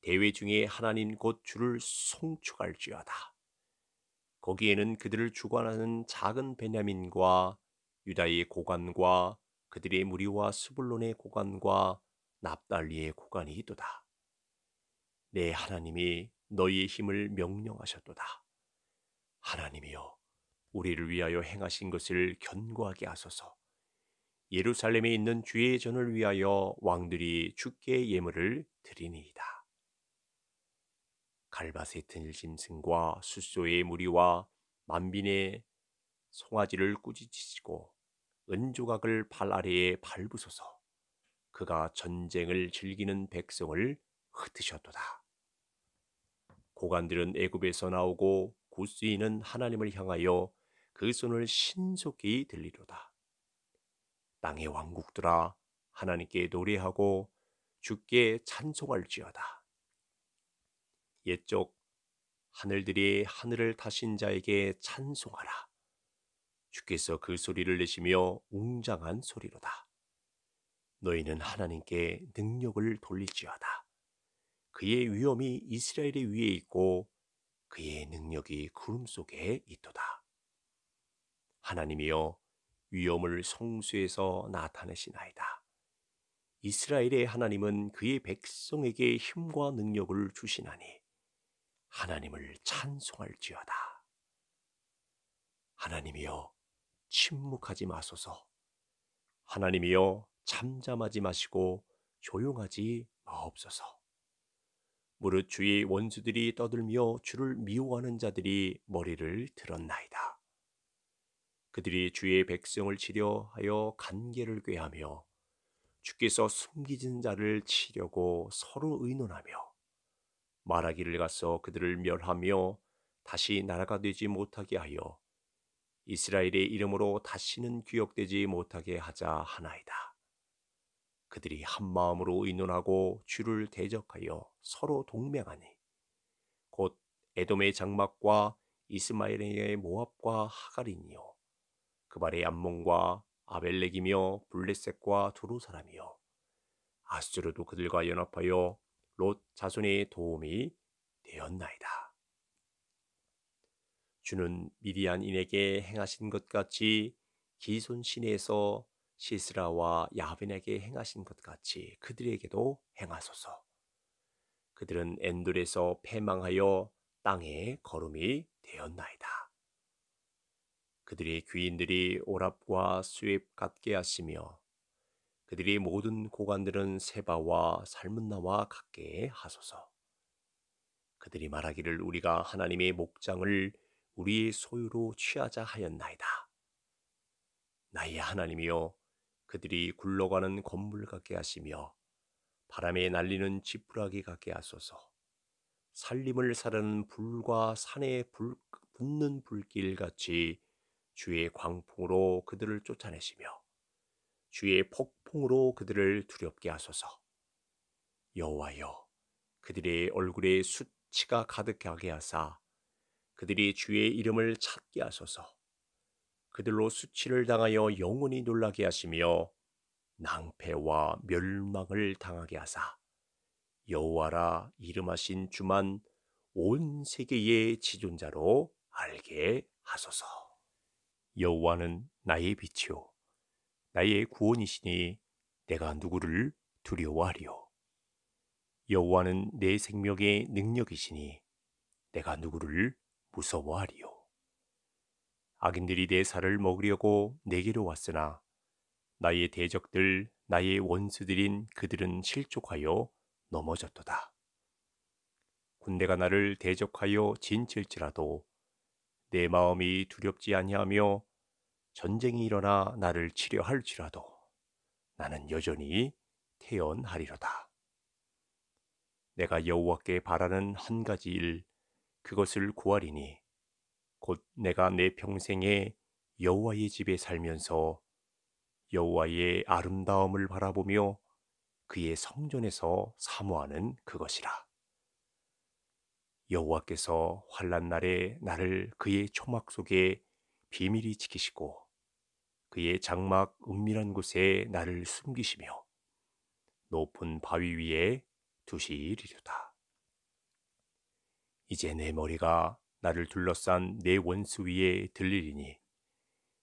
대회 중에 하나님 곧 주를 송축할지어다. 거기에는 그들을 주관하는 작은 베냐민과 유다의 고관과 그들의 무리와 스불론의 고관과 납달리의 고관이 있도다. 내 하나님이 너희의 힘을 명령하셨도다. 하나님이여, 우리를 위하여 행하신 것을 견고하게 하소서. 예루살렘에 있는 주의 전을 위하여 왕들이 주께 예물을 드리니이다. 갈바세 튼 짐승과 숫소의 무리와 만빈의 송아지를 꾸짖으시고 은조각을 발 아래에 밟으소서. 그가 전쟁을 즐기는 백성을 흩으셨도다. 고관들은 애굽에서 나오고 구스인은 하나님을 향하여 그 손을 신속히 들리로다. 땅의 왕국들아 하나님께 노래하고 주께 찬송할지어다. 옛적 하늘들이 하늘을 타신 자에게 찬송하라. 주께서 그 소리를 내시며 웅장한 소리로다. 너희는 하나님께 능력을 돌릴지어다. 그의 위엄이 이스라엘의 위에 있고 그의 능력이 구름 속에 있도다. 하나님이여 위엄을 성수에서 나타내시나이다. 이스라엘의 하나님은 그의 백성에게 힘과 능력을 주시나니 하나님을 찬송할지어다. 하나님이여 침묵하지 마소서. 하나님이여 잠잠하지 마시고 조용하지 마옵소서. 무릇 주의 원수들이 떠들며 주를 미워하는 자들이 머리를 들었나이다. 그들이 주의 백성을 치려하여 간계를 꾀하며 주께서 숨기진 자를 치려고 서로 의논하며 말하기를 가서 그들을 멸하며 다시 나라가 되지 못하게 하여 이스라엘의 이름으로 다시는 기억되지 못하게 하자 하나이다. 그들이 한 마음으로 의논하고 주를 대적하여 서로 동맹하니 곧 에돔의 장막과 이스마엘의 모압과 하갈이니요 그발의 암몽과 아벨렉이며 블레셋과 두루 사람이요 아스르도 그들과 연합하여 롯 자손의 도움이 되었나이다. 주는 미디안인에게 행하신 것 같이 기손 신에서 시스라와 야빈에게 행하신 것 같이 그들에게도 행하소서. 그들은 엔돌에서 패망하여 땅의 거름이 되었나이다. 그들의 귀인들이 오랍과 수입 같게 하시며 그들이 모든 고관들은 세바와 삶은 나와 같게 하소서. 그들이 말하기를 우리가 하나님의 목장을 우리의 소유로 취하자 하였나이다. 나의 하나님이여 그들이 굴러가는 건물 같게 하시며 바람에 날리는 지푸라기 같게 하소서. 살림을 사르는 불과 산에 불, 붙는 불길 같이 주의 광풍으로 그들을 쫓아내시며 주의 폭풍으로 그들을 두렵게 하소서. 여호와여, 그들의 얼굴에 수치가 가득하게 하사 그들이 주의 이름을 찾게 하소서. 그들로 수치를 당하여 영원히 놀라게 하시며 낭패와 멸망을 당하게 하사 여호와라 이름하신 주만 온 세계의 지존자로 알게 하소서. 여호와는 나의 빛이요 나의 구원이시니 내가 누구를 두려워하리요. 여호와는 내 생명의 능력이시니 내가 누구를 무서워하리요. 악인들이 내 살을 먹으려고 내게로 왔으나 나의 대적들 나의 원수들인 그들은 실족하여 넘어졌도다. 군대가 나를 대적하여 진칠지라도 내 마음이 두렵지 아니하며 전쟁이 일어나 나를 치려할지라도 나는 여전히 태연하리로다. 내가 여호와께 바라는 한 가지 일 그것을 구하리니 곧 내가 내 평생에 여호와의 집에 살면서 여호와의 아름다움을 바라보며 그의 성전에서 사모하는 그것이라. 여호와께서 환란 날에 나를 그의 초막 속에 비밀히 지키시고 그의 장막 은밀한 곳에 나를 숨기시며 높은 바위 위에 두시리로다. 이제 내 머리가 나를 둘러싼 내 원수 위에 들리리니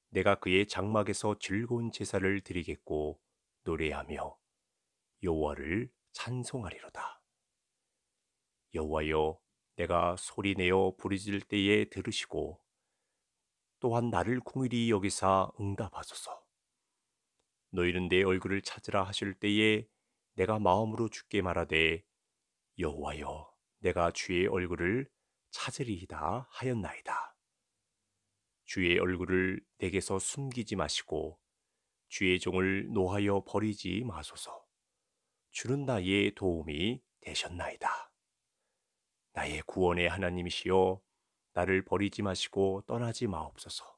내가 그의 장막에서 즐거운 제사를 드리겠고 노래하며 여호와를 찬송하리로다. 여호와여 내가 소리내어 부르짖을 때에 들으시고 또한 나를 공일히 여기사 응답하소서. 너희는 내 얼굴을 찾으라 하실 때에 내가 마음으로 죽게 말하되 여호와여 내가 주의 얼굴을 찾으리이다 하였나이다. 주의 얼굴을 내게서 숨기지 마시고 주의 종을 노하여 버리지 마소서. 주는 나의 도움이 되셨나이다. 나의 구원의 하나님이시여 나를 버리지 마시고 떠나지 마옵소서.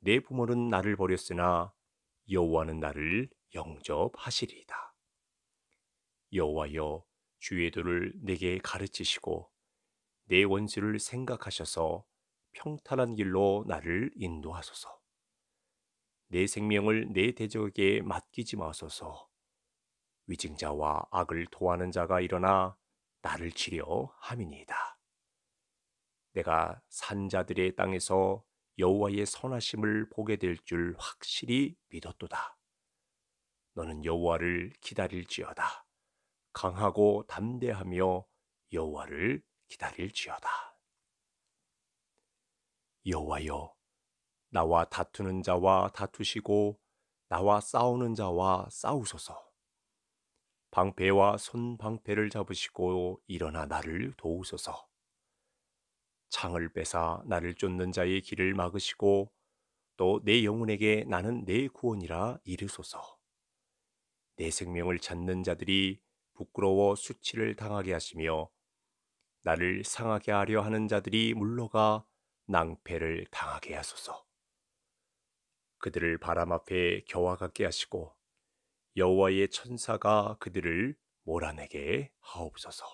내 부모는 나를 버렸으나 여호와는 나를 영접하시리이다. 여호와여 주의 도를 내게 가르치시고 내 원수를 생각하셔서 평탄한 길로 나를 인도하소서. 내 생명을 내 대적에게 맡기지 마소서. 위증자와 악을 도하는 자가 일어나 나를 치려 함이니이다. 내가 산자들의 땅에서 여호와의 선하심을 보게 될 줄 확실히 믿었도다. 너는 여호와를 기다릴지어다. 강하고 담대하며 여호와를 기다릴지어다. 여호와여 나와 다투는 자와 다투시고 나와 싸우는 자와 싸우소서. 방패와 손방패를 잡으시고 일어나 나를 도우소서. 창을 빼사 나를 쫓는 자의 길을 막으시고 또 내 영혼에게 나는 내 구원이라 이르소서. 내 생명을 찾는 자들이 부끄러워 수치를 당하게 하시며 나를 상하게 하려 하는 자들이 물러가 낭패를 당하게 하소서. 그들을 바람 앞에 겨와 같게 하시고 여호와의 천사가 그들을 몰아내게 하옵소서.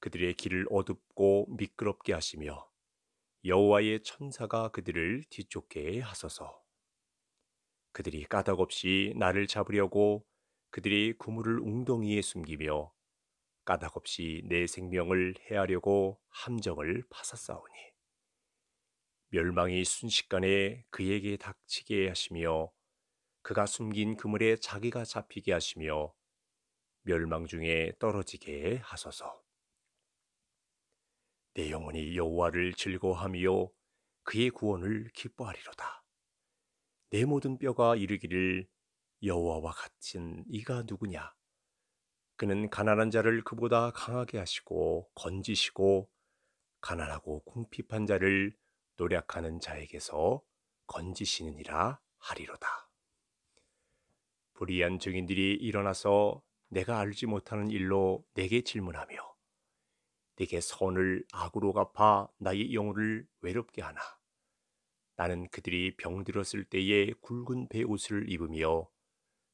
그들의 길을 어둡고 미끄럽게 하시며 여호와의 천사가 그들을 뒤쫓게 하소서. 그들이 까닭없이 나를 잡으려고 그들이 구물을 웅덩이에 숨기며 까닭없이 내 생명을 해하려고 함정을 파사싸우니 멸망이 순식간에 그에게 닥치게 하시며 그가 숨긴 그물에 자기가 잡히게 하시며 멸망 중에 떨어지게 하소서. 내 영혼이 여호와를 즐거워하며 그의 구원을 기뻐하리로다. 내 모든 뼈가 이르기를 여호와와 같은 이가 누구냐? 그는 가난한 자를 그보다 강하게 하시고 건지시고 가난하고 궁핍한 자를 노력하는 자에게서 건지시느니라 하리로다. 불의한 증인들이 일어나서 내가 알지 못하는 일로 내게 질문하며 내게 선을 악으로 갚아 나의 영혼을 외롭게 하나 나는 그들이 병들었을 때에 굵은 배옷을 입으며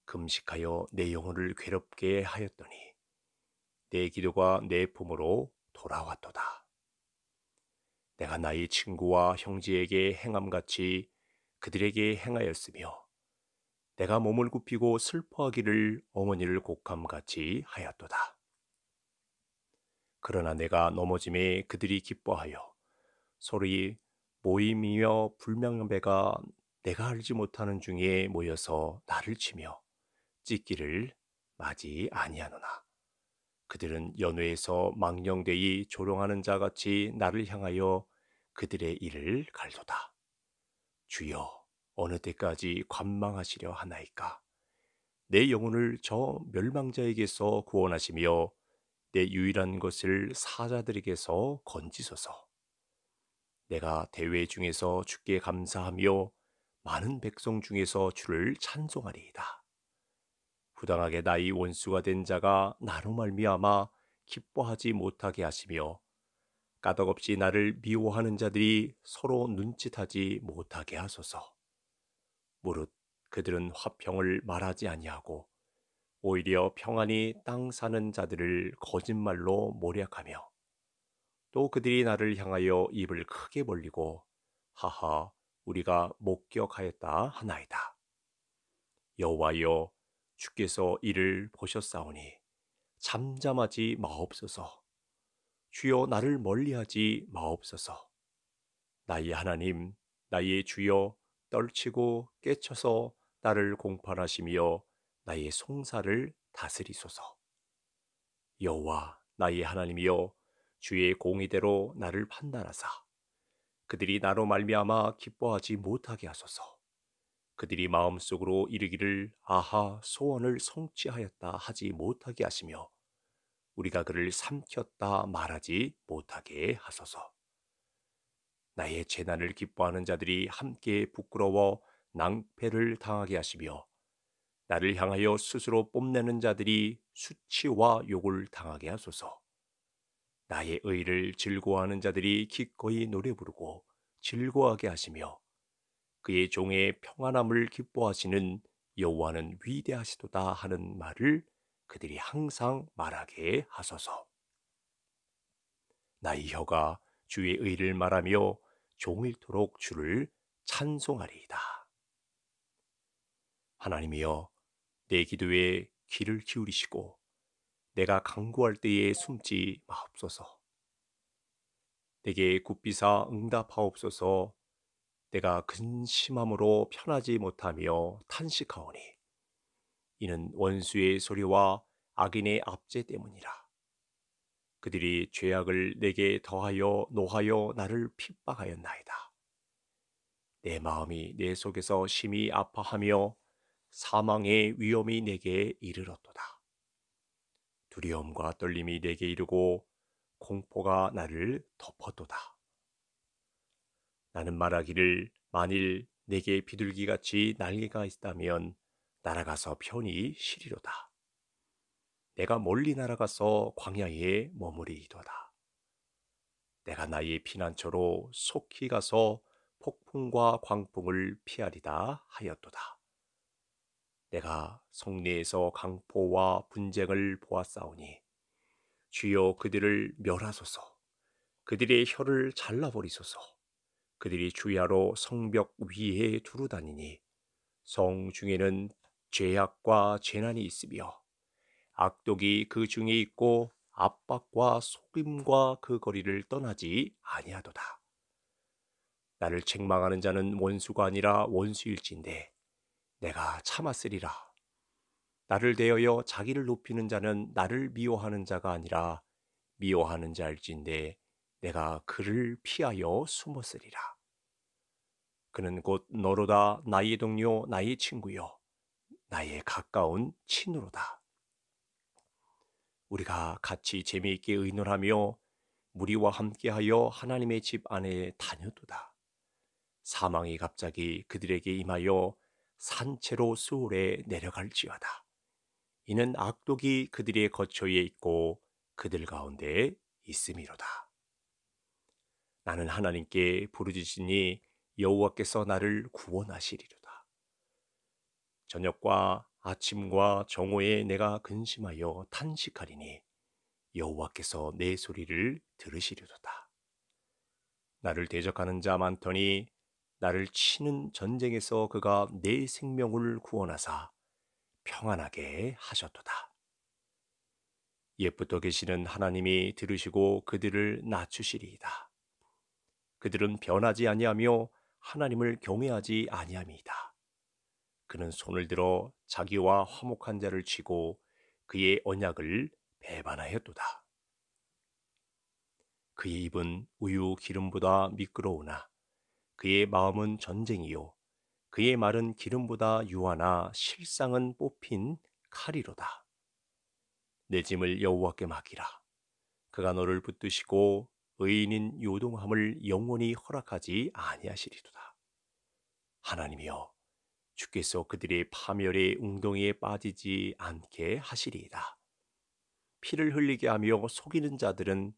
금식하여 내 영혼을 괴롭게 하였더니 내 기도가 내 품으로 돌아왔도다. 내가 나의 친구와 형제에게 행함같이 그들에게 행하였으며 내가 몸을 굽히고 슬퍼하기를 어머니를 곡함같이 하였도다. 그러나 내가 넘어짐에 그들이 기뻐하여 소리 모임이며 불명배가 내가 알지 못하는 중에 모여서 나를 치며 찢기를 마지 아니하노나 그들은 연회에서 망령되이 조롱하는 자같이 나를 향하여 그들의 일을 갈도다 주여 어느 때까지 관망하시려 하나이까 내 영혼을 저 멸망자에게서 구원하시며 내 유일한 것을 사자들에게서 건지소서. 내가 대회 중에서 주께 감사하며 많은 백성 중에서 주를 찬송하리이다. 부당하게 나의 원수가 된 자가 나로 말미암아 기뻐하지 못하게 하시며 까덕없이 나를 미워하는 자들이 서로 눈짓하지 못하게 하소서. 무릇 그들은 화평을 말하지 아니하고 오히려 평안히 땅 사는 자들을 거짓말로 모략하며 또 그들이 나를 향하여 입을 크게 벌리고 하하 우리가 목격하였다 하나이다. 여호와여 주께서 이를 보셨사오니 잠잠하지 마옵소서. 주여 나를 멀리하지 마옵소서. 나의 하나님, 나의 주여 떨치고 깨쳐서 나를 공판하시며 나의 송사를 다스리소서. 여호와 나의 하나님이여 주의 공의대로 나를 판단하사 그들이 나로 말미암아 기뻐하지 못하게 하소서. 그들이 마음속으로 이르기를 아하 소원을 성취하였다 하지 못하게 하시며 우리가 그를 삼켰다 말하지 못하게 하소서. 나의 재난을 기뻐하는 자들이 함께 부끄러워 낭패를 당하게 하시며 나를 향하여 스스로 뽐내는 자들이 수치와 욕을 당하게 하소서. 나의 의를 즐거워하는 자들이 기꺼이 노래 부르고 즐거워하게 하시며 그의 종의 평안함을 기뻐하시는 여호와는 위대하시도다 하는 말을 그들이 항상 말하게 하소서. 나의 혀가 주의 의를 말하며 종일토록 주를 찬송하리이다. 하나님이여 내 기도에 귀를 기울이시고 내가 강구할 때에 숨지 마옵소서. 내게 굽비사 응답하옵소서 내가 근심함으로 편하지 못하며 탄식하오니 이는 원수의 소리와 악인의 압제 때문이라 그들이 죄악을 내게 더하여 노하여 나를 핍박하였나이다 내 마음이 내 속에서 심히 아파하며 사망의 위험이 내게 이르렀도다 두려움과 떨림이 내게 이르고 공포가 나를 덮었도다 나는 말하기를 만일 내게 비둘기같이 날개가 있다면 날아가서 편히 쉬리로다. 내가 멀리 날아가서 광야에 머무리이도다. 내가 나의 피난처로 속히 가서 폭풍과 광풍을 피하리다 하였도다. 내가 성내에서 강포와 분쟁을 보았사오니 주여 그들을 멸하소서 그들의 혀를 잘라버리소서 그들이 주야로 성벽 위에 두루 다니니 성 중에는 죄악과 재난이 있으며 악독이 그 중에 있고 압박과 속임과 그 거리를 떠나지 아니하도다. 나를 책망하는 자는 원수가 아니라 원수일진데 내가 참았으리라. 나를 대하여 자기를 높이는 자는 나를 미워하는 자가 아니라 미워하는 자일진데 내가 그를 피하여 숨었으리라. 그는 곧 너로다 나의 동료 나의 친구요 나의 가까운 친으로다. 우리가 같이 재미있게 의논하며 무리와 함께하여 하나님의 집 안에 다녀도다. 사망이 갑자기 그들에게 임하여 산채로 수월에 내려갈지어다. 이는 악독이 그들의 거처에 있고 그들 가운데 있음이로다. 나는 하나님께 부르짖으니 여호와께서 나를 구원하시리로다. 저녁과 아침과 정오에 내가 근심하여 탄식하리니 여호와께서 내 소리를 들으시리로다. 나를 대적하는 자 많더니 나를 치는 전쟁에서 그가 내 생명을 구원하사 평안하게 하셨도다. 옛부터 계시는 하나님이 들으시고 그들을 낮추시리이다. 그들은 변하지 아니하며 하나님을 경외하지 아니함이다. 그는 손을 들어 자기와 화목한 자를 치고 그의 언약을 배반하였도다. 그의 입은 우유 기름보다 미끄러우나 그의 마음은 전쟁이요 그의 말은 기름보다 유하나 실상은 뽑힌 칼이로다. 내 짐을 여호와께 맡기라. 그가 너를 붙드시고 의인인 요동함을 영원히 허락하지 아니하시리로다. 하나님이여 주께서 그들의 파멸의 웅덩이에 빠지지 않게 하시리이다. 피를 흘리게 하며 속이는 자들은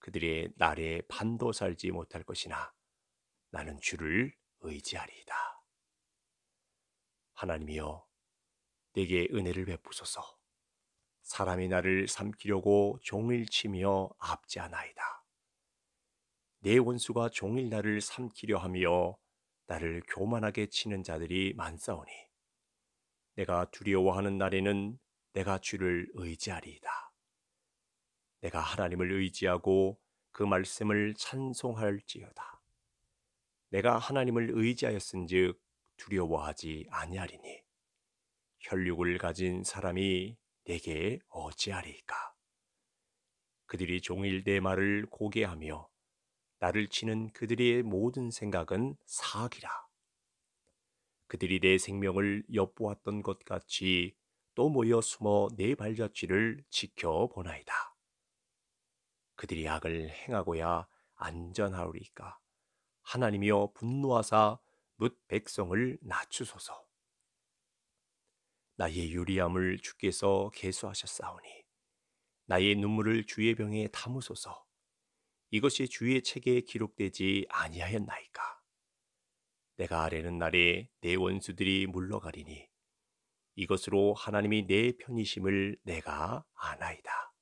그들의 날에 반도 살지 못할 것이나 나는 주를 의지하리이다. 하나님이여 내게 은혜를 베푸소서. 사람이 나를 삼키려고 종일 치며 앞지하나이다. 내 원수가 종일 나를 삼키려 하며 나를 교만하게 치는 자들이 많사오니 내가 두려워하는 날에는 내가 주를 의지하리이다. 내가 하나님을 의지하고 그 말씀을 찬송할지어다. 내가 하나님을 의지하였은즉 두려워하지 아니하리니 혈육을 가진 사람이 내게 어찌하리까? 그들이 종일 내 말을 고개하며 나를 치는 그들의 모든 생각은 사악이라. 그들이 내 생명을 엿보았던 것 같이 또 모여 숨어 내 발자취를 지켜보나이다. 그들이 악을 행하고야 안전하오리까. 하나님이여 분노하사 뭇 백성을 낮추소서. 나의 유리함을 주께서 개수하셨사오니 나의 눈물을 주의 병에 담으소서. 이것이 주의 책에 기록되지 아니하였나이까. 내가 아래는 날에 내 원수들이 물러가리니 이것으로 하나님이 내 편이심을 내가 아나이다.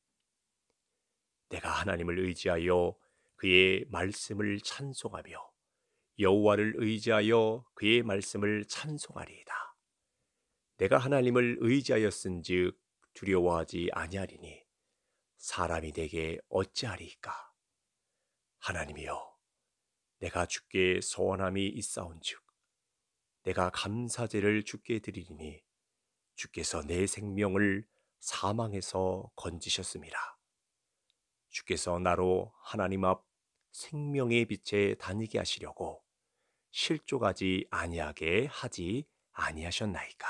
내가 하나님을 의지하여 그의 말씀을 찬송하며 여호와를 의지하여 그의 말씀을 찬송하리이다. 내가 하나님을 의지하였은즉 두려워하지 아니하리니 사람이 내게 어찌하리이 하나님이여 내가 주께 소원함이 있사온즉 내가 감사제를 주께 드리리니 주께서 내 생명을 사망해서 건지셨습니다. 주께서 나로 하나님 앞 생명의 빛에 다니게 하시려고 실족하지 아니하게 하지 아니하셨나이까.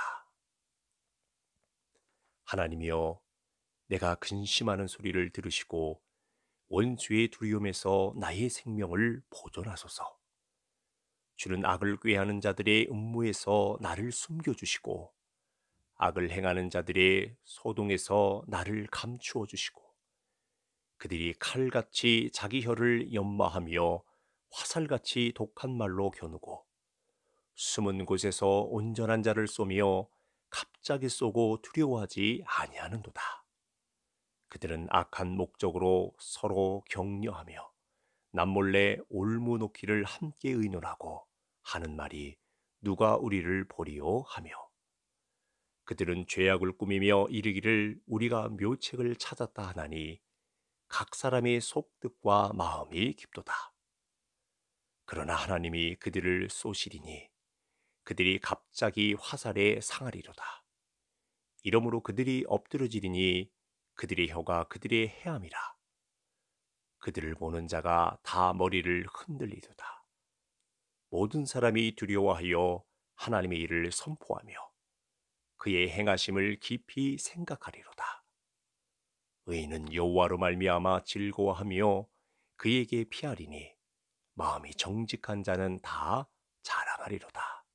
하나님이여 내가 근심하는 소리를 들으시고 원수의 두려움에서 나의 생명을 보존하소서. 주는 악을 꾀하는 자들의 음모에서 나를 숨겨주시고, 악을 행하는 자들의 소동에서 나를 감추어 주시고, 그들이 칼같이 자기 혀를 연마하며 화살같이 독한 말로 겨누고, 숨은 곳에서 온전한 자를 쏘며 갑자기 쏘고 두려워하지 아니하는도다. 그들은 악한 목적으로 서로 격려하며 남몰래 올무놓기를 함께 의논하고 하는 말이 누가 우리를 보리오 하며 그들은 죄악을 꾸미며 이르기를 우리가 묘책을 찾았다 하나니 각 사람의 속뜻과 마음이 깊도다. 그러나 하나님이 그들을 쏘시리니 그들이 갑자기 화살에 상하리로다. 이러므로 그들이 엎드러지리니 그들의 혀가 그들의 해암이라 그들을 보는 자가 다 머리를 흔들리도다. 모든 사람이 두려워하여 하나님의 일을 선포하며 그의 행하심을 깊이 생각하리로다. 의인은 여호와로 말미암아 즐거워하며 그에게 피하리니 마음이 정직한 자는 다 자랑하리로다.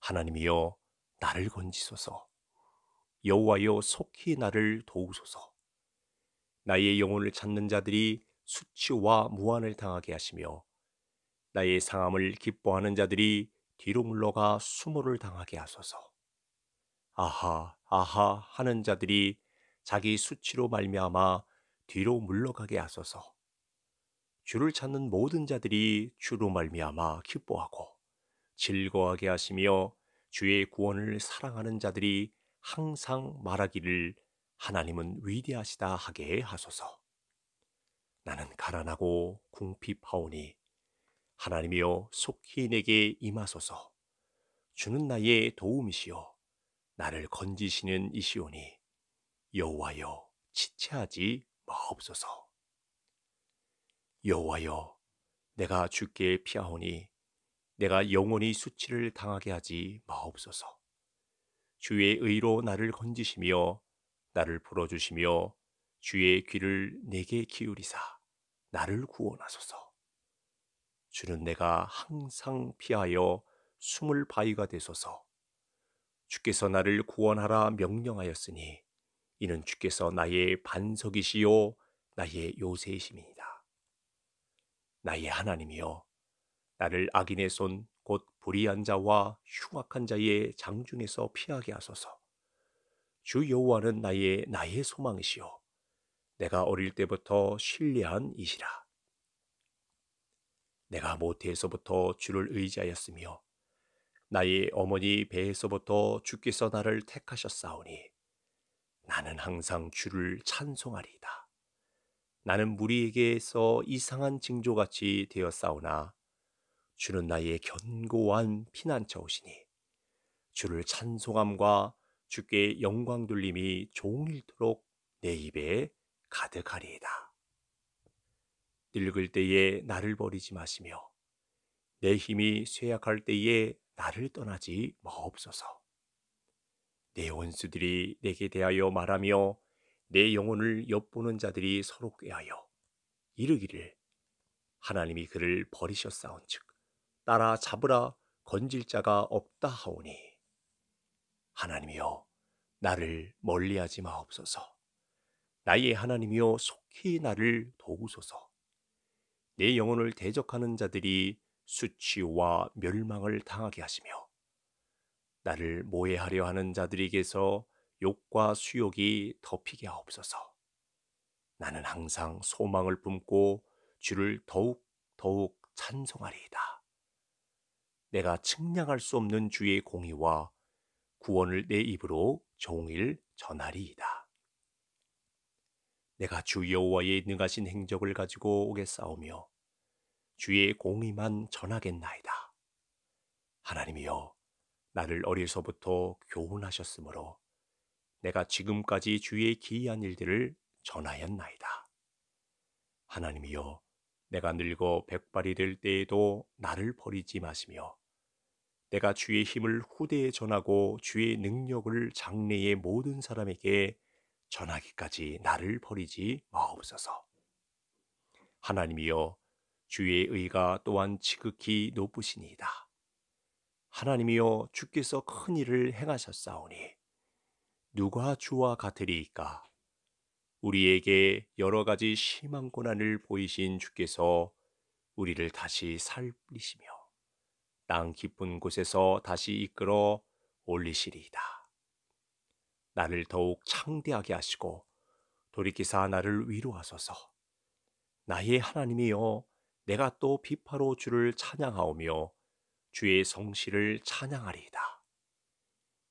하나님이여 나를 건지소서. 여호와여 속히 나를 도우소서. 나의 영혼을 찾는 자들이 수치와 무한을 당하게 하시며 나의 상함을 기뻐하는 자들이 뒤로 물러가 수모를 당하게 하소서. 아하 아하 하는 자들이 자기 수치로 말미암아 뒤로 물러가게 하소서. 주를 찾는 모든 자들이 주로 말미암아 기뻐하고 즐거워하게 하시며 주의 구원을 사랑하는 자들이 항상 말하기를 하나님은 위대하시다 하게 하소서. 나는 가난하고 궁핍하오니 하나님이여 속히 내게 임하소서. 주는 나의 도움이시요 나를 건지시는 이시오니 여호와여 지체하지 마옵소서. 여호와여 내가 주께 피하오니 내가 영원히 수치를 당하게 하지 마옵소서. 주의 의로 나를 건지시며 나를 불어주시며 주의 귀를 내게 기울이사 나를 구원하소서. 주는 내가 항상 피하여 숨을 바위가 되소서. 주께서 나를 구원하라 명령하였으니 이는 주께서 나의 반석이시요 나의 요새이심이니다 나의 하나님이여 나를 악인의 손 불의한 자와 흉악한 자의 장중에서 피하게 하소서. 주 여호와는 나의 나의 소망이시요 내가 어릴 때부터 신뢰한 이시라. 내가 모태에서부터 주를 의지하였으며 나의 어머니 배에서부터 주께서 나를 택하셨사오니 나는 항상 주를 찬송하리이다. 나는 무리에게서 이상한 징조같이 되었사오나 주는 나의 견고한 피난처오시니 주를 찬송함과 주께 영광 돌림이 종일토록 내 입에 가득하리이다. 늙을 때에 나를 버리지 마시며 내 힘이 쇠약할 때에 나를 떠나지 마옵소서. 내 원수들이 내게 대하여 말하며 내 영혼을 엿보는 자들이 서로 꾀하여 이르기를 하나님이 그를 버리셨사온즉 따라 잡으라 건질 자가 없다 하오니 하나님이여 나를 멀리하지 마옵소서 나의 하나님이여 속히 나를 도우소서 내 영혼을 대적하는 자들이 수치와 멸망을 당하게 하시며 나를 모해하려 하는 자들에게서 욕과 수욕이 덮이게 하옵소서. 나는 항상 소망을 품고 주를 더욱 더욱 찬송하리이다. 내가 측량할 수 없는 주의 공의와 구원을 내 입으로 종일 전하리이다. 내가 주 여호와의 능하신 행적을 가지고 오겠사오며 주의 공의만 전하겠나이다. 하나님이여 나를 어려서부터 교훈하셨으므로 내가 지금까지 주의 기이한 일들을 전하였나이다. 하나님이여 내가 늙어 백발이 될 때에도 나를 버리지 마시며 내가 주의 힘을 후대에 전하고 주의 능력을 장래의 모든 사람에게 전하기까지 나를 버리지 마옵소서. 하나님이여 주의 의가 또한 지극히 높으시니이다. 하나님이여 주께서 큰 일을 행하셨사오니 누가 주와 같으리이까? 우리에게 여러 가지 심한 고난을 보이신 주께서 우리를 다시 살리시며 땅 깊은 곳에서 다시 이끌어 올리시리이다. 나를 더욱 창대하게 하시고 돌이키사 나를 위로하소서. 나의 하나님이여 내가 또 비파로 주를 찬양하오며 주의 성실을 찬양하리이다.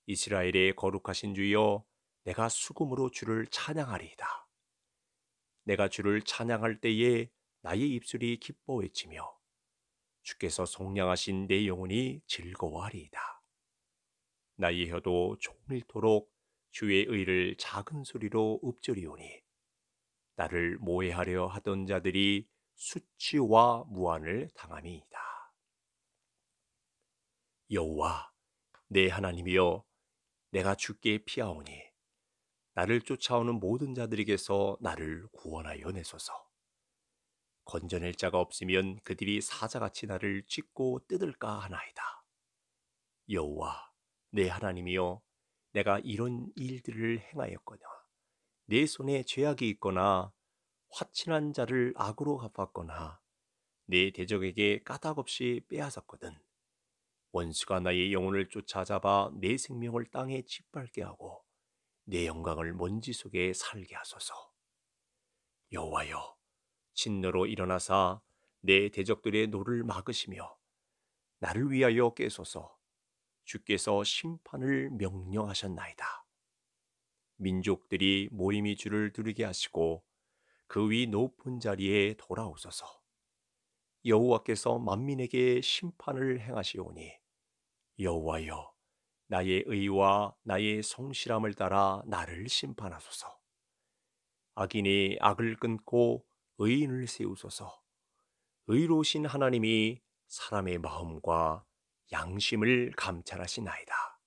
이스라엘의 거룩하신 주여 내가 수금으로 주를 찬양하리이다. 내가 주를 찬양할 때에 나의 입술이 기뻐해지며 주께서 속량하신 내 영혼이 즐거워하리이다. 나의 혀도 종일토록 주의 의를 작은 소리로 읊조리오니 나를 모해하려 하던 자들이 수치와 무한을 당함이이다. 여호와 내 하나님이여 내가 주께 피하오니 나를 쫓아오는 모든 자들에게서 나를 구원하여 내소서. 건져낼 자가 없으면 그들이 사자같이 나를 찢고 뜯을까 하나이다. 여호와 내 하나님이여 내가 이런 일들을 행하였거나 내 손에 죄악이 있거나 화친한 자를 악으로 갚았거나 내 대적에게 까닭없이 빼앗았거든 원수가 나의 영혼을 쫓아잡아 내 생명을 땅에 짓밟게 하고 내 영광을 먼지 속에 살게 하소서 여호와여 진노로 일어나사 내 대적들의 노를 막으시며 나를 위하여 깨소서 주께서 심판을 명령하셨나이다. 민족들이 모임이 주를 두르게 하시고 그 위 높은 자리에 돌아오소서. 여호와께서 만민에게 심판을 행하시오니 여호와여 나의 의와 나의 성실함을 따라 나를 심판하소서. 악인이 악을 끊고 의인을 세우소서. 의로우신 하나님이 사람의 마음과 양심을 감찰하시나이다.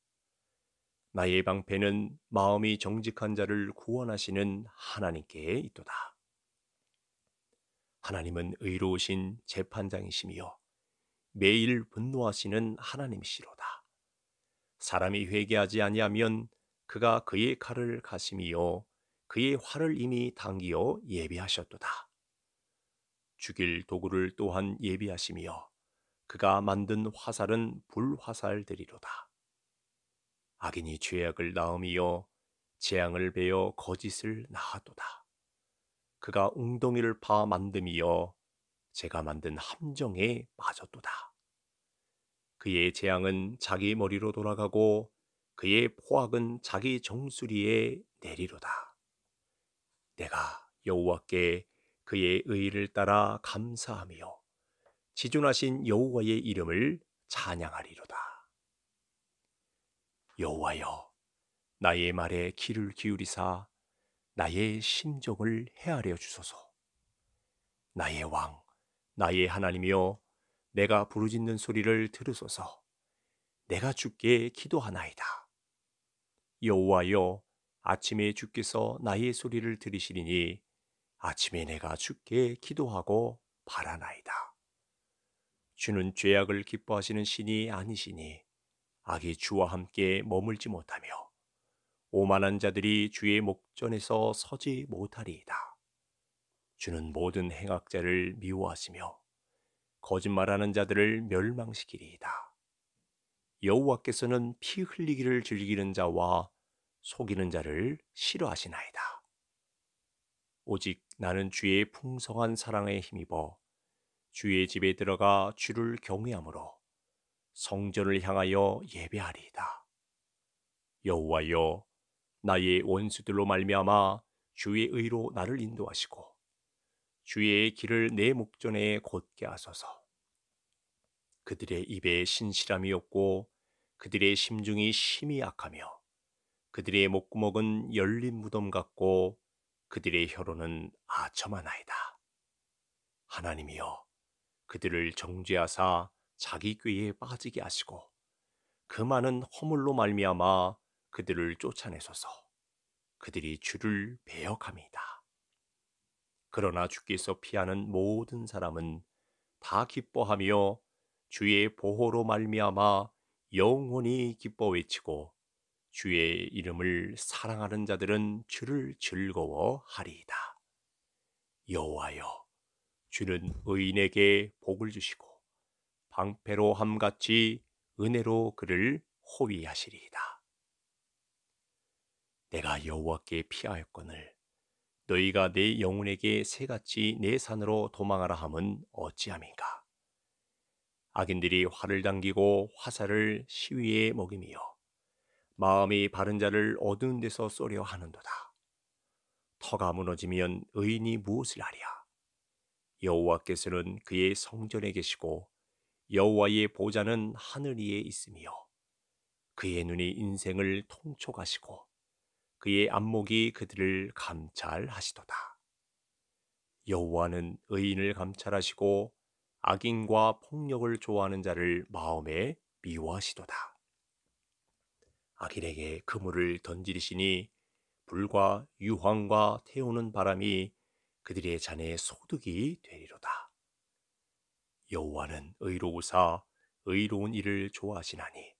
나의 방패는 마음이 정직한 자를 구원하시는 하나님께 있도다. 하나님은 의로우신 재판장이시며 매일 분노하시는 하나님이시로다. 사람이 회개하지 아니하면 그가 그의 칼을 가심이 그의 활을 이미 당기어 예비하셨도다. 죽일 도구를 또한 예비하시며 그가 만든 화살은 불화살들이로다. 악인이 죄악을 낳음이요 재앙을 베어 거짓을 낳아도다. 그가 웅덩이를 파 만듦이여 제가 만든 함정에 빠졌도다. 그의 재앙은 자기 머리로 돌아가고 그의 포악은 자기 정수리에 내리로다. 내가 여호와께 그의 의를 따라 감사하며 지존하신 여호와의 이름을 찬양하리로다. 여호와여 나의 말에 귀를 기울이사 나의 심정을 헤아려 주소서. 나의 왕 나의 하나님이여 내가 부르짖는 소리를 들으소서. 내가 주께 기도하나이다. 여호와여 아침에 주께서 나의 소리를 들으시리니 아침에 내가 죽게 기도하고 바라나이다. 주는 죄악을 기뻐하시는 신이 아니시니 악이 주와 함께 머물지 못하며 오만한 자들이 주의 목전에서 서지 못하리이다. 주는 모든 행악자를 미워하시며 거짓말하는 자들을 멸망시키리이다. 여호와께서는 피 흘리기를 즐기는 자와 속이는 자를 싫어하시나이다. 오직 나는 주의 풍성한 사랑에 힘입어 주의 집에 들어가 주를 경외함으로 성전을 향하여 예배하리이다. 여호와여 나의 원수들로 말미암아 주의 의로 나를 인도하시고 주의 길을 내 목전에 곧게 하소서. 그들의 입에 신실함이 없고 그들의 심중이 심히 악하며 그들의 목구멍은 열린 무덤 같고 그들의 혀로는 아첨하나이다. 하나님이여 그들을 정죄하사 자기 꾀에 빠지게 하시고 그 많은 허물로 말미암아 그들을 쫓아내소서 그들이 주를 배역함이다. 그러나 주께서 피하는 모든 사람은 다 기뻐하며 주의 보호로 말미암아 영원히 기뻐 외치고 주의 이름을 사랑하는 자들은 주를 즐거워하리이다. 여호와여, 주는 의인에게 복을 주시고 방패로함 같이 은혜로 그를 호위하시리이다. 내가 여호와께 피하였거늘 너희가 내 영혼에게 새같이 내 산으로 도망하라 함은 어찌함인가? 악인들이 활을 당기고 화살을 시위에 먹이며 마음이 바른 자를 어두운 데서 쏘려 하는도다. 터가 무너지면 의인이 무엇을 하랴? 여호와께서는 그의 성전에 계시고 여호와의 보좌는 하늘 위에 있으며 그의 눈이 인생을 통촉하시고 그의 안목이 그들을 감찰하시도다. 여호와는 의인을 감찰하시고 악인과 폭력을 좋아하는 자를 마음에 미워하시도다. 아길에게 그물을 던지리시니 불과 유황과 태우는 바람이 그들의 잔에 소득이 되리로다. 여호와는 의로우사 의로운 일을 좋아하시나니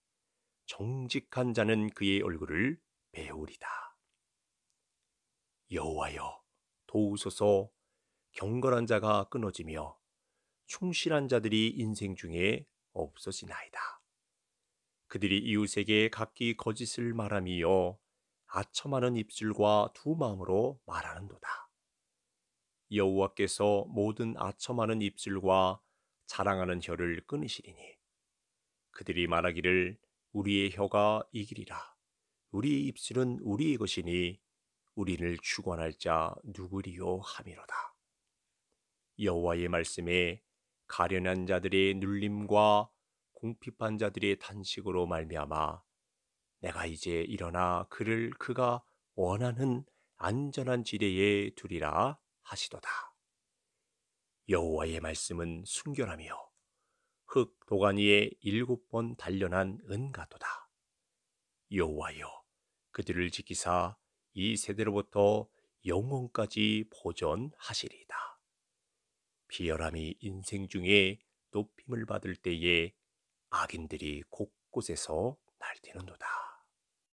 정직한 자는 그의 얼굴을 배우리다. 여호와여 도우소서 경건한 자가 끊어지며 충실한 자들이 인생 중에 없어지나이다. 그들이 이웃에게 각기 거짓을 말함이요 아첨하는 입술과 두 마음으로 말하는도다. 여호와께서 모든 아첨하는 입술과 자랑하는 혀를 끊으시리니 그들이 말하기를 우리의 혀가 이기리라 우리의 입술은 우리의 것이니 우리를 주관할 자 누구리요 함이로다. 여호와의 말씀에 가련한 자들의 눌림과 공핍한 자들의 탄식으로 말미암아 내가 이제 일어나 그를 그가 원하는 안전한 지대에 두리라 하시도다. 여호와의 말씀은 순결하며 흙 도가니에 일곱 번 단련한 은가도다. 여호와여 그들을 지키사 이 세대로부터 영혼까지 보존하시리다. 비열함이 인생 중에 높임을 받을 때에 악인들이 곳곳에서 날뛰는도다.